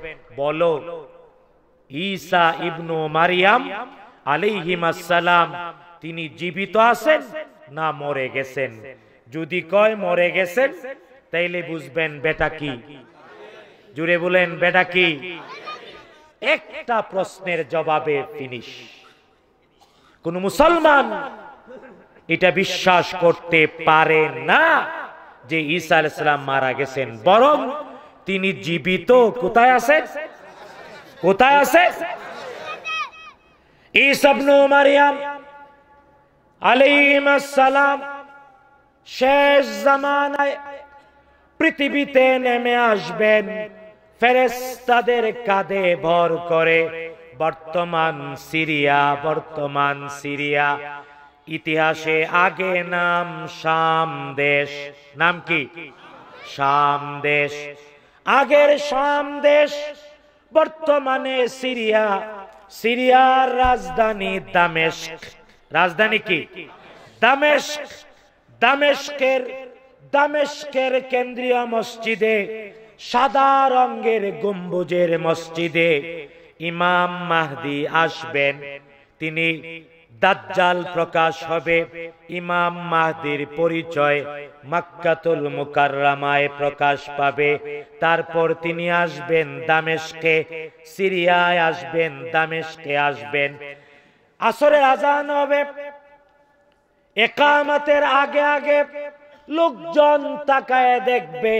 বলো ঈসা ইবনু মারিয়াম আলিহিমাসালাম তিনি জীবিত আছেন না মরে গেছেন যদি কয় মরে গেছেন তাইলে বুঝবেন বেটা কি জুড়ে বলেন বেটা কি একটা প্রশ্নের জবাবে ফিনিশ কোন মুসলমান এটা বিশ্বাস করতে পারে না যে ঈসা আলাইসালাম মারা গেছেন বরং তিনি জীবিত কোথায় আছে কোথায় আছে ইসবনু মারিয়াম সালাম শেষ জামানায় পৃথিবীতে নেমে আসবেন ফেরেস্তাদের কাঁধে ভর করে বর্তমান সিরিয়া বর্তমান সিরিয়া ইতিহাসে আগে নাম শাম দেশ নাম কি শাম দেশ আগের শাম দেশ বর্তমানে সিরিয়া সিরিয়ার রাজধানী দামেস্ক রাজধানী কি দামেস্ক দামেস্কের দামেস্কের কেন্দ্রীয় মসজিদে সাদা রঙের গম্বুজের মসজিদে ইমাম মাহদি আসবেন তিনি দাজ্জাল প্রকাশ হবে ইমাম মাহদির পরিচয় মাক্কাতুল মুকাররামায় প্রকাশ পাবে তারপর তিনি আসবেন দামেশকে সিরিয়ায় আসবেন দামেশকে আসবেন আসরের আজান হবে একামাতের আগে আগে লোকজন তাকায় দেখবে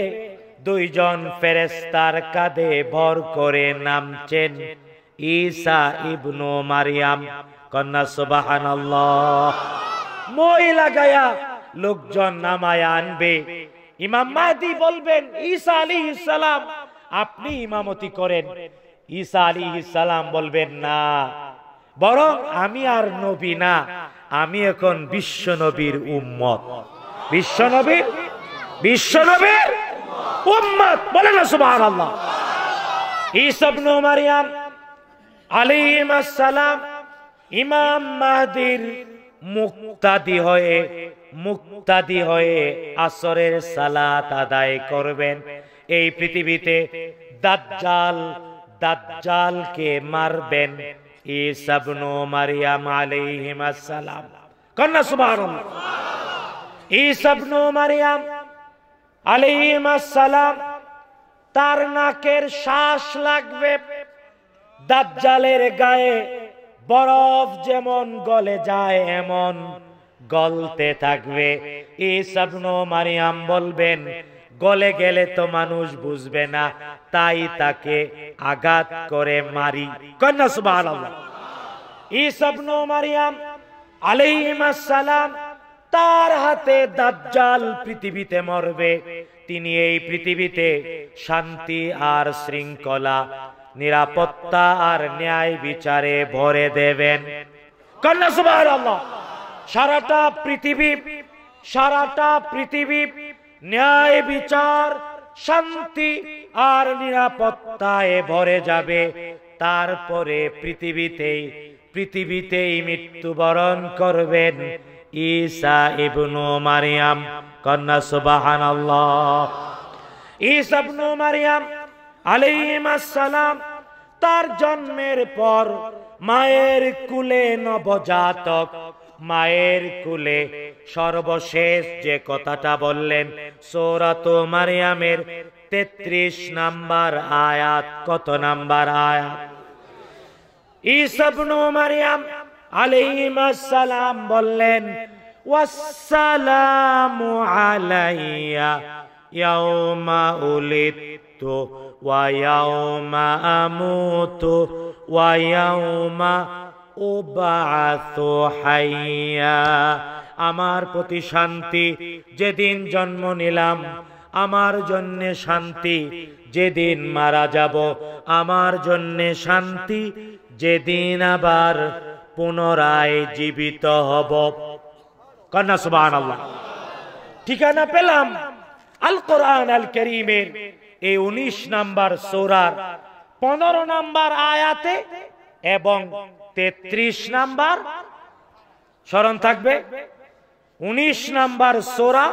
দুইজন ফেরেস্তার কাঁধে ভর করে নামছেন ঈসা ইবনু মারিয়াম কন্যা সোবাহান মহিলা গায়া লোকজন নামায় আনবে ইমাম মাহদি বলবেন ঈসা আলী ইসালাম আপনি ইমামতি করেন ঈসা আলী ইসালাম বলবেন না বরং আমি আর নবী না আমি এখন বিশ্ব নবীর উম্মত বিশ্ব নবী বিশ্ব নবীর উম্মত বলে না সুবাহ আল্লাহ ইসব নো মারিয়াম আলিম আসসালাম ইমাম মাহাদির মুক্তাদি হয়ে মুক্তাদি হয়ে আসরের সালাত আদায় করবেন এই পৃথিবীতে দাজ্জাল দাজ্জালকে মারবেন ইসাবনু মারিয়াম আলাইহিম আসসালাম কন্যা সুবহানাল্লাহ ইসাবনু মারিয়াম আলাইহিম আসসালাম তার নাকের শ্বাস লাগবে দাজ্জালের গায়ে বরফ যেমন গলে যায় এমন গলতে থাকবে ইসাবনো মারিয়াম বলবেন গলে গেলে তো মানুষ বুঝবে না তাই তাকে আঘাত করে মারি কন্যা সুবাহ স্বপ্ন মারিয়াম আলাইহিমাসালাম তার হাতে দাজ্জাল পৃথিবীতে মরবে তিনি এই পৃথিবীতে শান্তি আর শৃঙ্খলা নিরাপত্তা আর ন্যায় বিচারে ভরে দেবেন সারাটা পৃথিবী সারাটা পৃথিবী ন্যায় বিচার শান্তি আর নিরাপত্তায় ভরে যাবে তারপরে পৃথিবীতেই পৃথিবীতেই মৃত্যুবরণ করবেন ঈসা ইবনু মারিয়াম কন্যা সুবাহান ঈসা ইবনু মারিয়াম আলাইহিমাস সালাম তার জন্মের পর মায়ের কুলে নবজাতক মায়ের কুলে সর্বশেষ যে কথাটা বললেন সৌরাত মারিয়ামের তেত্রিশ নাম্বার আয়াত কত নাম্বার আয়াত ইসবনু মারিয়াম আলাইহিমাসসালাম বললেন ওয়াসালাম আলাইয়া ইয়াউমা উলিদতু ويوم أموت ويوم আমার প্রতি শান্তি যেদিন জন্ম নিলাম আমার জন্যে শান্তি যেদিন মারা যাব আমার জন্যে শান্তি যেদিন আবার পুনরায় জীবিত হব কন্যা সুবাহ ঠিকানা পেলাম আল কোরআন আল করিমের এই উনিশ নাম্বার সৌরার পনেরো নাম্বার আয়াতে এবং তেত্রিশ নাম্বার স্মরণ থাকবে উনিশ নাম্বার সোরা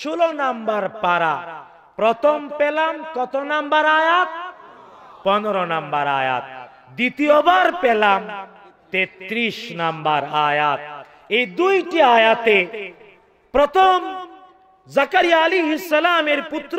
ষোলো নাম্বার পারা প্রথম পেলাম কত নাম্বার আয়াত পনেরো নাম্বার আয়াত দ্বিতীয়বার পেলাম তেত্রিশ নাম্বার আয়াত এই দুইটি আয়াতে প্রথম জাকারিয়া আলী ইসালামের পুত্র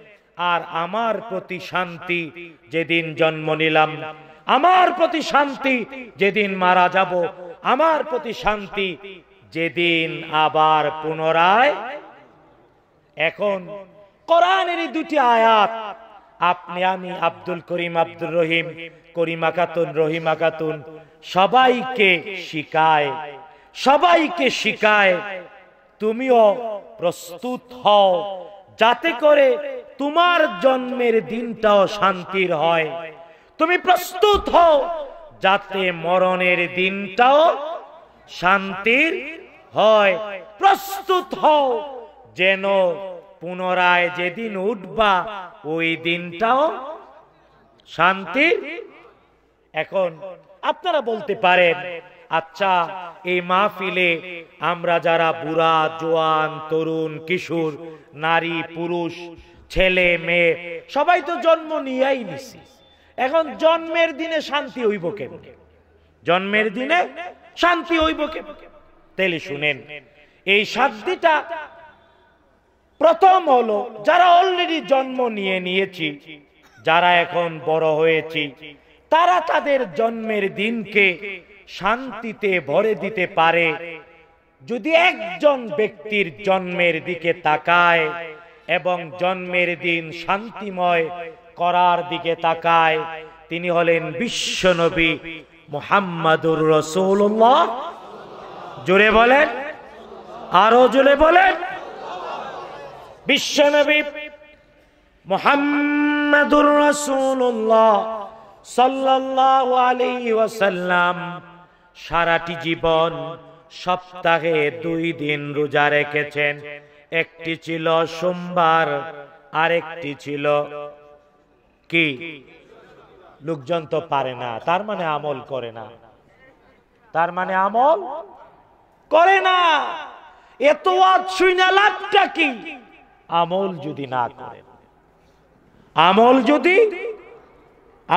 আর আমার প্রতি শান্তি যেদিন জন্ম নিলাম আমার প্রতি শান্তি যেদিন মারা যাব আমার প্রতি শান্তি যেদিন আবার পুনরায় এখন কোরআনেরই দুটি আয়াত আপনি আমি আব্দুল করিম আব্দুর রহিম করিম আকাতুন রহিমা আকাতুন সবাইকে শিকায় সবাইকে শিকায় তুমিও প্রস্তুত হও যাতে করে তোমার জন্মের দিনটাও শান্তির হয় তুমি প্রস্তুত হও যাতে মরণের দিনটাও শান্তির হয় প্রস্তুত হও যেন পুনরায় যেদিন উঠবা ওই দিনটাও শান্তি এখন আপনারা বলতে পারেন আচ্ছা এই মাহফিলে আমরা যারা বুড়া জোয়ান তরুণ কিশোর নারী পুরুষ ছেলে মেয়ে সবাই তো জন্ম নিয়েই নিছি এখন জন্মের দিনে শান্তি হইব কে জন্মের দিনে শান্তি হইব কে তেলে শুনেন এই শান্তিটা প্রথম হলো যারা অলরেডি জন্ম নিয়ে নিয়েছি যারা এখন বড় হয়েছি তারা তাদের জন্মের দিনকে শান্তিতে ভরে দিতে পারে যদি একজন ব্যক্তির জন্মের দিকে তাকায় এবং জন্মের দিন শান্তিময় করার দিকে তাকায় তিনি হলেন বিশ্বনবী মোহাম্মদুর রসুল্লাহ জোরে বলেন আরো জোরে বলেন বিশ্বনবী মোহাম্মদুর রসুল্লাহ সাল্লাহ আলী সারাটি জীবন সপ্তাহে দুই দিন রোজা রেখেছেন একটি ছিল সোমবার আরেকটি ছিল কি লোকজন তো পারে না তার মানে আমল করে না তার মানে আমল করে না এত লাভটা কি আমল যদি না করে আমল যদি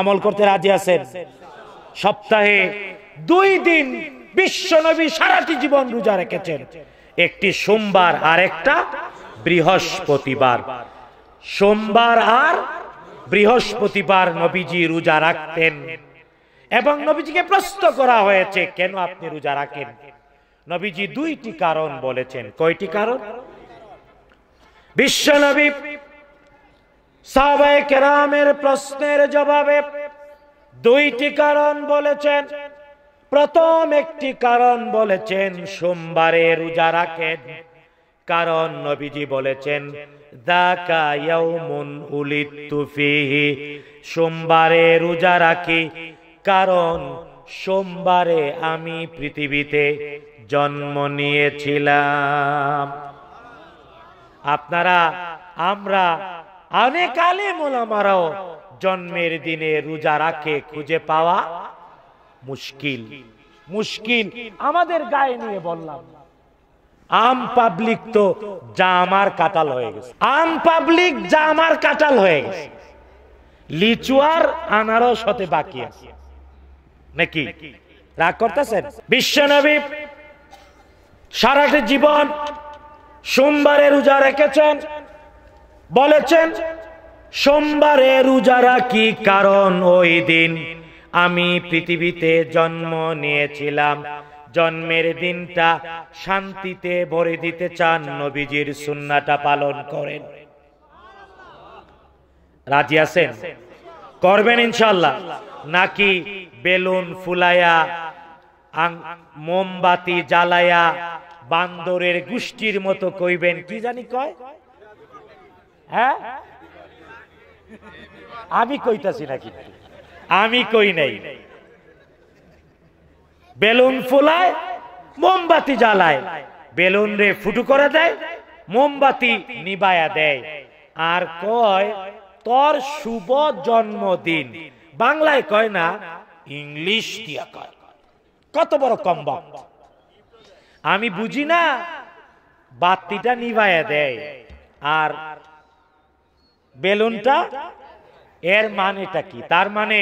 আমল করতে রাজি আছেন সপ্তাহে দুই দিন বিশ্ব নবী সারাটি জীবন রোজা রেখেছেন একটি সোমবার আর একটা বৃহস্পতিবার সোমবার আর বৃহস্পতিবার নবীজি রোজা রাখতেন এবং নবীজিকে প্রশ্ন করা হয়েছে কেন আপনি রোজা রাখেন নবীজি দুইটি কারণ বলেছেন কয়টি কারণ বিশ্বনবী সাহবায় কেরামের প্রশ্নের জবাবে দুইটি কারণ বলেছেন প্রথম একটি কারণ বলেছেন সোমবারে রোজা রাখেন কারণ নবীজি বলেছেন সোমবারে রোজা রাখি কারণ সোমবারে আমি পৃথিবীতে জন্ম নিয়েছিলাম আপনারা আমরা অনেক আলে মোলামারাও জন্মের দিনে রোজা রাখে খুঁজে পাওয়া মুশকিল মুশকিল আমাদের গায়ে নিয়ে বললাম আম পাবলিক তো যা আমার কাটাল হয়ে গেছে আম পাবলিক যা আমার কাটাল হয়ে গেছে লিচু আর আনারস হতে বাকি আছে নাকি রাগ করতেছেন বিশ্বনবী সারাটি জীবন সোমবারে রোজা রেখেছেন বলেছেন সোমবারে রোজা রাখি কারণ ওই দিন আমি পৃথিবীতে জন্ম নিয়েছিলাম জন্মের দিনটা শান্তিতে ভরে দিতে চান নবীজির সুন্নাটা পালন করেন রাজি আছেন করবেন ইনশাল্লাহ নাকি বেলুন ফুলায়া মোমবাতি জ্বালায়া বান্দরের গোষ্ঠীর মতো কইবেন কি জানি কয় হ্যাঁ আমি কইতাছি না কিন্তু আমি কই নাই বেলুন ফুলায় মোমবাতি জ্বালায় বেলুন রে ফুটু করে দেয় মোমবাতি নিবায়া দেয় আর কয় তোর শুভ জন্মদিন বাংলায় কয় না ইংলিশ দিয়া কয় কত বড় কম্বক আমি বুঝি না বাতিটা নিবায়া দেয় আর বেলুনটা এর মানেটা কি তার মানে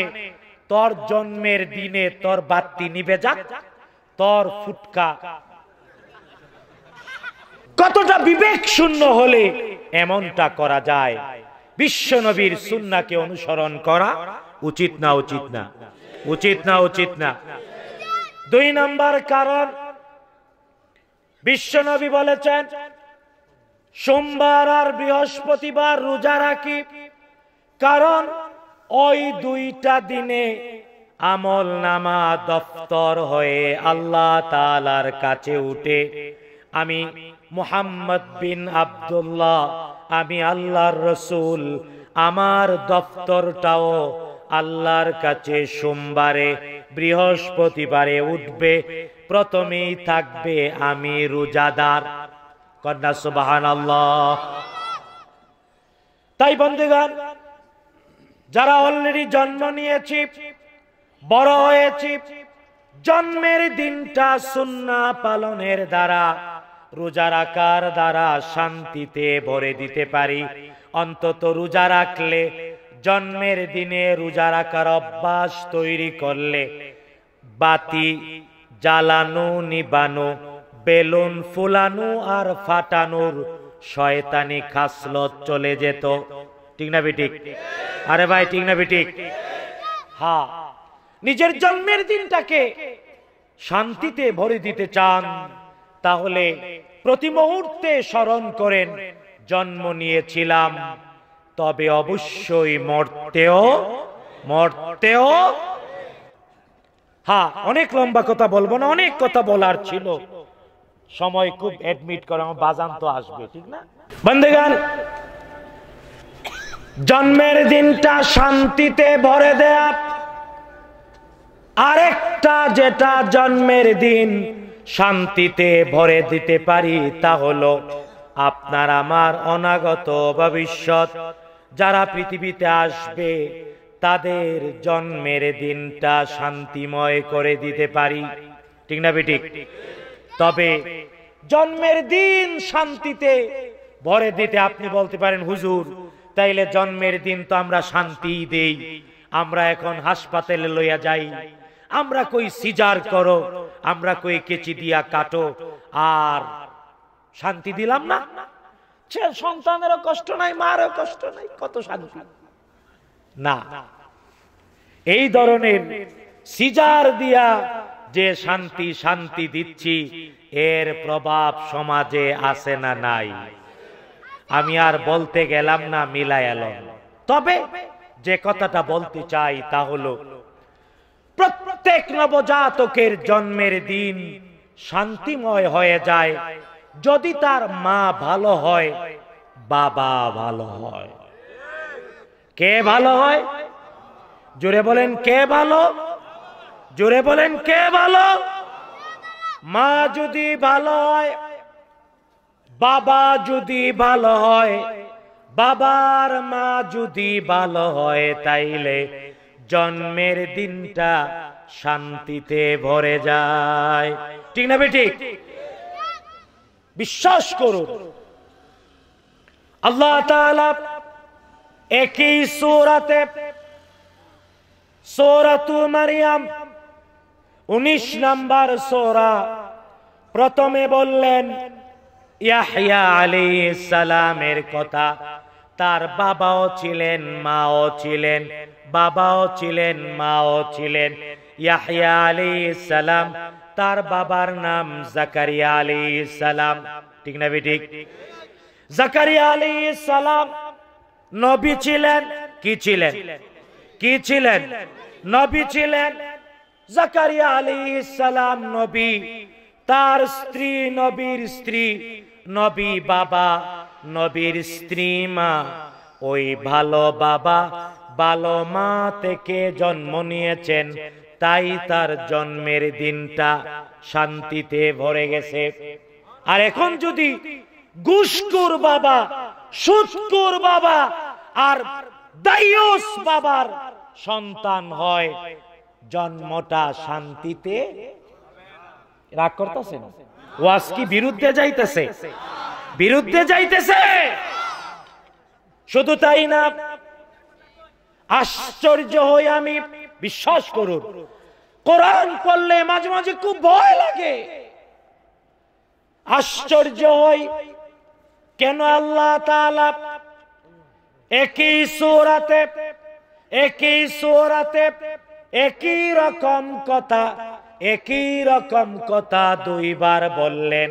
তোর জন্মের দিনে তোর বাতি নিবে যাক তোর ফুটকা কতটা বিবেক শূন্য হলে এমনটা করা যায় বিশ্ব নবীর সুন্নাকে অনুসরণ করা উচিত না উচিত না উচিত না উচিত না দুই নাম্বার কারণ বিশ্ব নবী বলেছেন সোমবার আর বৃহস্পতিবার রোজা রাখি কারণ ওই দুইটা দিনে আমল নামা দফতর হয়ে আল্লাহ তালার কাছে উঠে আমি মোহাম্মদ বিন আবদুল্লাহ আমি আল্লাহর রসুল আমার দফতরটাও আল্লাহর কাছে সোমবারে বৃহস্পতিবারে উঠবে প্রথমেই থাকবে আমি রোজাদার কন্যা সুবাহান আল্লাহ তাই গান যারা অলরেডি জন্ম নিয়েছি বড় হয়েছি জন্মের দিনটা সুন্না পালনের দ্বারা রোজা রাখার দ্বারা শান্তিতে ভরে দিতে পারি অন্তত রোজা রাখলে জন্মের দিনে রোজা রাখার অভ্যাস তৈরি করলে বাতি জ্বালানো নিবানো বেলুন ফুলানো আর ফাটানোর শয়তানি খাসলত চলে যেত ঠিক না বেটিক আরে ভাই ঠিক না বেটিক হ্যাঁ নিজের জন্মের দিনটাকে শান্তিতে ভরে দিতে চান তাহলে প্রতি মুহূর্তে স্মরণ করেন জন্ম নিয়েছিলাম তবে অবশ্যই মরতেও মরতেও হ্যাঁ অনেক লম্বা কথা বলবো না অনেক কথা বলার ছিল সময় খুব অ্যাডমিট করে আমার বাজান তো আসবে ঠিক না বন্ধেগান জন্মের দিনটা শান্তিতে ভরে দেয়া আরেকটা যেটা জন্মের দিন শান্তিতে ভরে দিতে পারি তা হলো আপনার আমার অনাগত ভবিষ্যৎ যারা পৃথিবীতে আসবে তাদের জন্মের দিনটা শান্তিময় করে দিতে পারি ঠিক না বেটি তবে জন্মের দিন শান্তিতে ভরে দিতে আপনি বলতে পারেন হুজুর তাইলে জন্মের দিন তো আমরা শান্তি দেই আমরা এখন হাসপাতালে লইয়া যাই আমরা কই সিজার করো আমরা কই কেচি দিয়া কাটো আর শান্তি দিলাম না সন্তানেরও কষ্ট নাই মারও কষ্ট নাই কত শান্তি না এই ধরনের সিজার দিয়া যে শান্তি শান্তি দিচ্ছি এর প্রভাব সমাজে আছে না নাই আমি আর বলতে গেলাম না মিলাই এলাম তবে যে কথাটা বলতে চাই তা হলো প্রত্যেক নবজাতকের জন্মের দিন শান্তিময় হয়ে যায় যদি তার মা ভালো হয় বাবা ভালো হয় কে ভালো হয় জোরে বলেন কে ভালো জোরে বলেন কে ভালো মা যদি ভালো হয় বাবা যদি ভালো হয় বাবার মা যদি ভালো হয় তাইলে জন্মের দিনটা শান্তিতে ভরে যায় ঠিক না বেটি বিশ্বাস করুন আল্লাহ একই সৌরাতে তু মারিয়াম উনিশ নাম্বার সৌরা প্রথমে বললেন ইয়াহিয়া আলী সালামের কথা তার বাবাও ছিলেন মাও ছিলেন বাবাও ছিলেন মাও ছিলেন ইয়াহিয়া আলী সালাম তার বাবার নাম জাকারিয়া আলী সালাম ঠিক না ঠিক জাকারিয়া আলী সালাম নবী ছিলেন কি ছিলেন কি ছিলেন নবী ছিলেন জাকারিয়া আলী সালাম নবী তার স্ত্রী নবীর স্ত্রী নবী বাবা নবীর স্ত্রী মা ওই ভালো বাবা ভালো মা থেকে জন্ম নিয়েছেন তাই তার জন্মের দিনটা শান্তিতে ভরে গেছে আর এখন যদি গুসকুর বাবা সুস্কুর বাবা আর দাইয়স বাবার সন্তান হয় জন্মটা শান্তিতে রাগ করতেছে না ওয়াজ কি বিরুদ্ধে যাইতেছে বিরুদ্ধে যাইতেছে শুধু তাই না আশ্চর্য হই আমি বিশ্বাস করুন কোরআন পড়লে মাঝে মাঝে খুব ভয় লাগে আশ্চর্য হই কেন আল্লাহ তাআলা একই সূরাতে একই একই রকম কথা একই রকম কথা দুইবার বললেন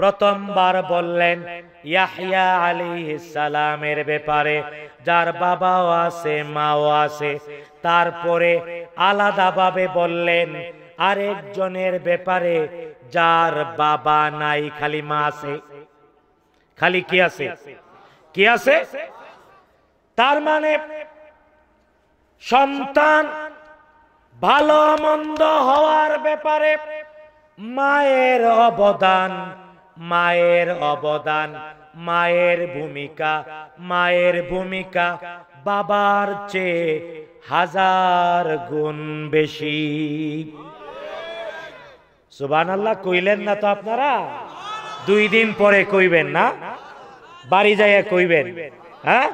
প্রথমবার বললেন ইয়াহিয়া আলী সালামের ব্যাপারে যার বাবাও আছে মাও আছে তারপরে আলাদাভাবে বললেন আরেকজনের ব্যাপারে যার বাবা নাই খালি মা আছে খালি কি আছে কি আছে তার মানে সন্তান ভালো মন্দ হওয়ার ব্যাপারে মায়ের অবদান মায়ের অবদান মায়ের ভূমিকা মায়ের ভূমিকা বাবার চেয়ে হাজার গুণ বেশি সুবান আল্লাহ কইলেন না তো আপনারা দুই দিন পরে কইবেন না বাড়ি যাইয়া কইবেন হ্যাঁ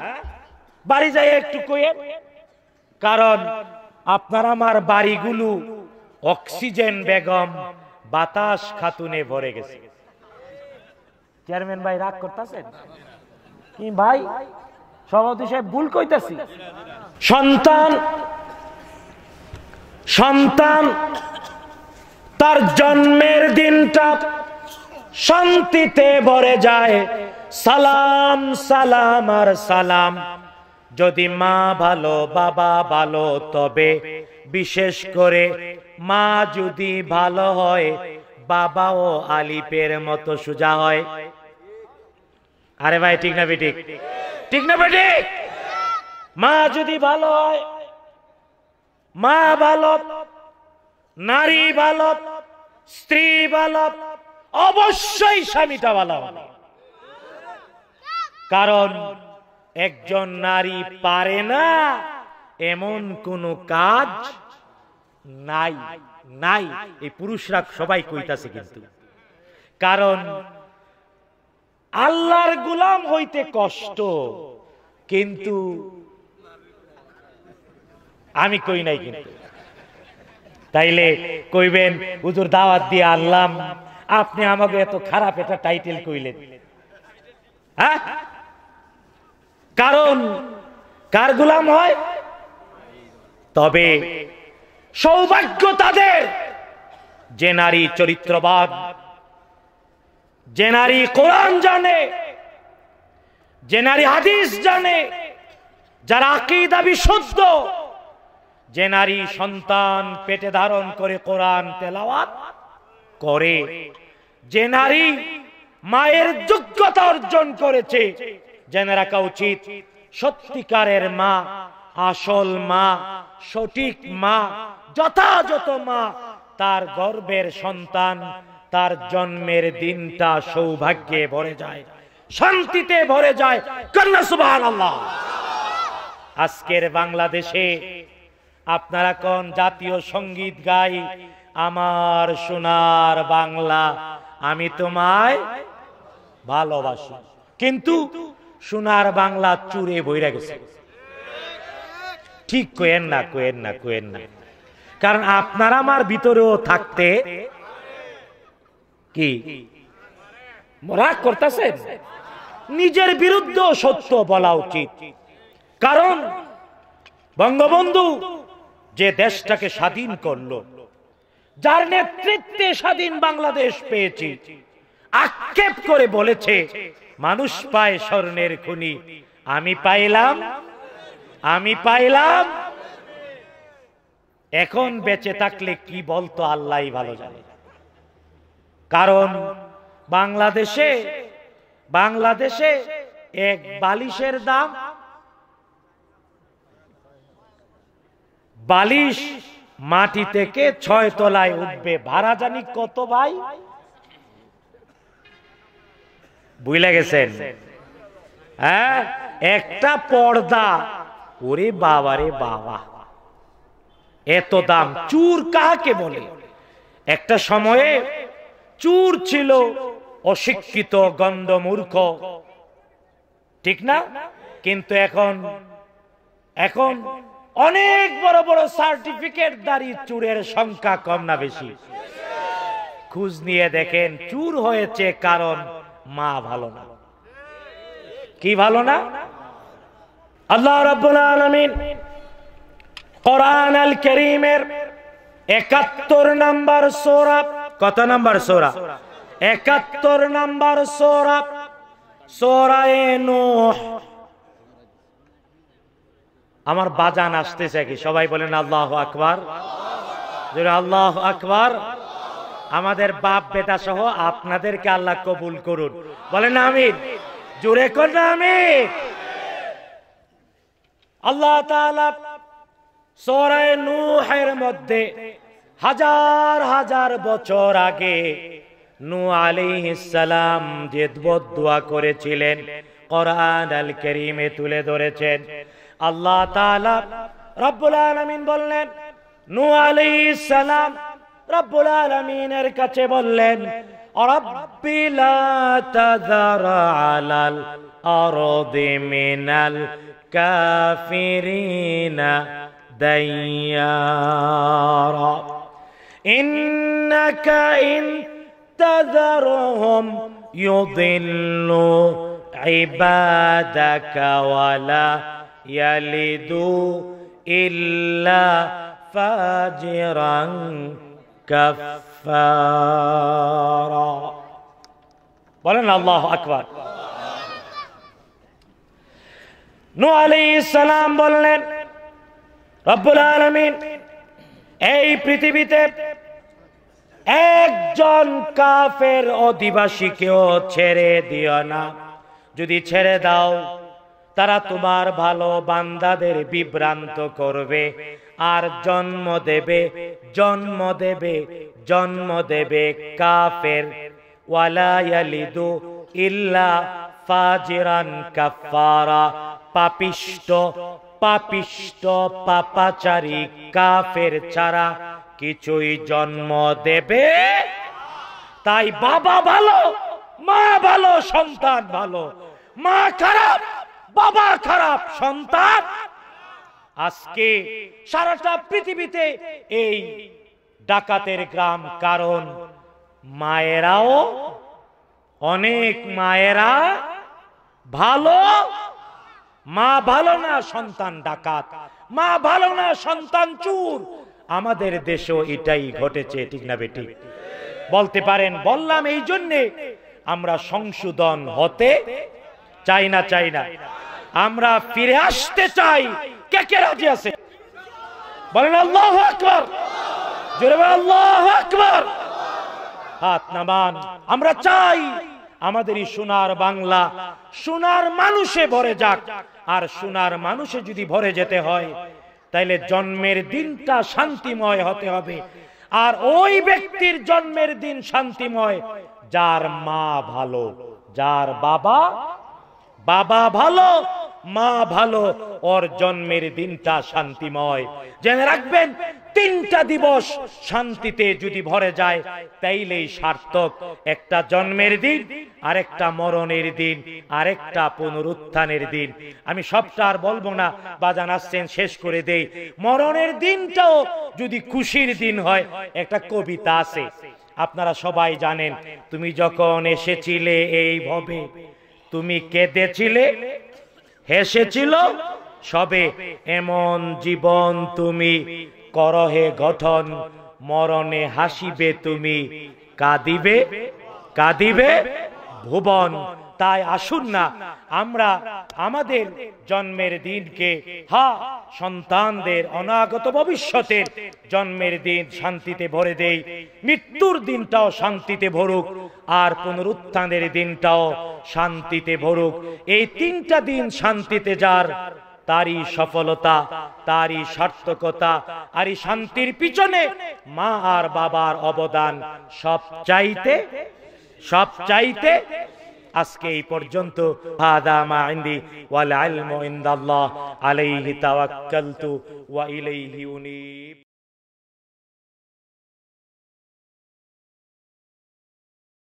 বাড়ি যাইয়া একটু কইয়েন কারণ আপনার আমার বাড়িগুলো অক্সিজেন বেগম বাতাস খাতুনে ভরে গেছে চেয়ারম্যান ভাই রাগ করতেছেন কি ভাই সভাপতি সাহেব ভুল কইতাছি সন্তান সন্তান তার জন্মের দিনটা শান্তিতে ভরে যায় সালাম সালাম আর সালাম যদি মা ভালো বাবা ভালো তবে বিশেষ করে মা যদি ভালো হয় বাবা ও আলিপের মতো সোজা হয় আরে ভাই ঠিক না বেঠিক ঠিক না বেঠিক মা যদি ভালো হয় মা ভালো নারী ভালো স্ত্রী ভালো অবশ্যই স্বামীটা ভালো কারণ একজন নারী পারে না এমন কোন কাজ নাই নাই এই পুরুষরা সবাই কইতাছে কিন্তু কারণ আল্লাহর গুলাম হইতে কষ্ট কিন্তু আমি কই নাই কিন্তু তাইলে কইবেন হুজুর দাওয়াত দিয়ে আনলাম আপনি আমাকে এত খারাপ এটা টাইটেল কইলেন হ্যাঁ কারণ কার গুলাম হয় তবে সৌভাগ্য তাদের যে নারী চরিত্রবাদ যে নারী কোরআন জানে যে নারী হাদিস জানে যারা আকিদা বিশুদ্ধ যে নারী সন্তান পেটে ধারণ করে কোরআন তেলাওয়াত করে যে নারী মায়ের যোগ্যতা অর্জন করেছে জেনে রাখা উচিত সত্যিকারের মা আসল মা সঠিক মা যথাযথ মা তার গর্বের সন্তান তার জন্মের দিনটা সৌভাগ্যে ভরে যায় শান্তিতে ভরে যায় কন্যা সুবাহ আজকের বাংলাদেশে আপনারা কোন জাতীয় সঙ্গীত গাই আমার সোনার বাংলা আমি তোমায় ভালোবাসি কিন্তু সোনার বাংলা চুরে বইরা গেছে ঠিক কোয়েন না কোয়েন না কোয়েন না কারণ আপনার আমার ভিতরেও থাকতে কি করতেছেন নিজের বিরুদ্ধে সত্য বলা উচিত কারণ বঙ্গবন্ধু যে দেশটাকে স্বাধীন করল যার নেতৃত্বে স্বাধীন বাংলাদেশ পেয়েছি আক্ষেপ করে বলেছে মানুষ পায় স্বর্ণের খুনি আমি পাইলাম আমি পাইলাম এখন বেঁচে থাকলে কি বলতো আল্লাহ ভালো জানে কারণ বাংলাদেশে বাংলাদেশে এক বালিশের দাম বালিশ মাটি থেকে ছয় তলায় উঠবে ভাড়া জানি কত ভাই বুঝলে গেছেন হ্যাঁ একটা পর্দা ওরে বাবা রে বাবা এত দাম চুর কাহাকে বলে একটা সময়ে চুর ছিল অশিক্ষিত মূর্খ ঠিক না কিন্তু এখন এখন অনেক বড় বড় সার্টিফিকেট দাঁড়িয়ে চুরের সংখ্যা কম না বেশি খুঁজ নিয়ে দেখেন চুর হয়েছে কারণ মা ভালো না কি ভালো না আল্লাহ রাব্বুল কোরআন আল করিমের একাত্তর নাম্বার সৌরভ কত নাম্বার সৌরভ একাত্তর নাম্বার সৌরভ আমার বাজান আসতেছে কি সবাই বলেন আল্লাহ আকবর আল্লাহ আকবর আমাদের বাপ বেটা সহ আপনাদেরকে আল্লাহ কবুল করুন বলেন আমিন জোরে কর না আমিন আল্লাহ সরাই নুহের মধ্যে হাজার হাজার বছর আগে নু আলাইহিস সালাম যে করেছিলেন করান আল কেরিমে তুলে ধরেছেন আল্লাহ তালা রব্বুল আলমিন বললেন নু আলাইহিস رب العالمين কাছে رب لا تذر على الأرض من الكافرين ديارا إنك إن تذرهم يضلوا عبادك ولا يلدوا إلا فاجرا বলেন আল্লাহ আকবার বললেন রব্বুল এই পৃথিবীতে একজন কাফের অধিবাসীকেও ছেড়ে দিও না যদি ছেড়ে দাও তারা তোমার ভালো বান্দাদের বিভ্রান্ত করবে আর জন্ম দেবে জন্ম দেবে জন্ম দেবে কাফের ওয়ালায়ালিদু ইল্লা ফাজিরান কাফারা পাপিষ্ট পাপিষ্ট পাপাচারী কাফের ছাড়া কিছুই জন্ম দেবে তাই বাবা ভালো মা ভালো সন্তান ভালো মা খারাপ বাবা খারাপ সন্তান আজকে সারাটা পৃথিবীতে এই ডাকাতের গ্রাম কারণ মায়েরাও অনেক মায়েরা ভালো মা ভালো না সন্তান ডাকাত মা ভালো না সন্তান চুর আমাদের দেশেও এটাই ঘটেছে ঠিক না বেটি বলতে পারেন বললাম এই জন্যে আমরা সংশোধন হতে চাই না চাই না আমরা ফিরে আসতে চাই কে কে রাজি আছে বলেন আল্লাহ আকবর জোরে আল্লাহ আকবর হাত নামান আমরা চাই আমাদেরই সোনার বাংলা সোনার মানুষে ভরে যাক আর সোনার মানুষে যদি ভরে যেতে হয় তাইলে জন্মের দিনটা শান্তিময় হতে হবে আর ওই ব্যক্তির জন্মের দিন শান্তিময় যার মা ভালো যার বাবা বাবা ভালো মা ভালো ওর জন্মের দিনটা শান্তিময় জেনে রাখবেন তিনটা দিবস শান্তিতে যদি ভরে যায় তাইলেই সার্থক একটা জন্মের দিন আরেকটা মরণের দিন আরেকটা পুনরুত্থানের দিন আমি সবটা আর বলবো না বাজান আসছেন শেষ করে দেই মরণের দিনটাও যদি খুশির দিন হয় একটা কবিতা আছে আপনারা সবাই জানেন তুমি যখন এসেছিলে এই ভবে তুমি কেঁদেছিলে হেসেছিল সবে এমন জীবন তুমি করহে গঠন মরণে হাসিবে তুমি কাঁদিবে কাঁদিবে ভুবন তাই আসুন না আমরা আমাদের জন্মের দিনকে হা সন্তানদের অনাগত ভবিষ্যতের জন্মের দিন শান্তিতে ভরে দেই মৃত্যুর দিনটাও শান্তিতে ভরুক আর পুনরুত্থানের দিনটাও শান্তিতে ভরুক এই তিনটা দিন শান্তিতে যার তারই সফলতা তারই সার্থকতা আর এই শান্তির পিছনে মা আর বাবার অবদান সব চাইতে সব চাইতে আজকে এই পর্যন্ত হাদা মা ইনদি ওয়াল ইলমু ইনদাল্লাহ আলাইহি তাওয়াক্কালতু ওয়া ইলাইহি উনিব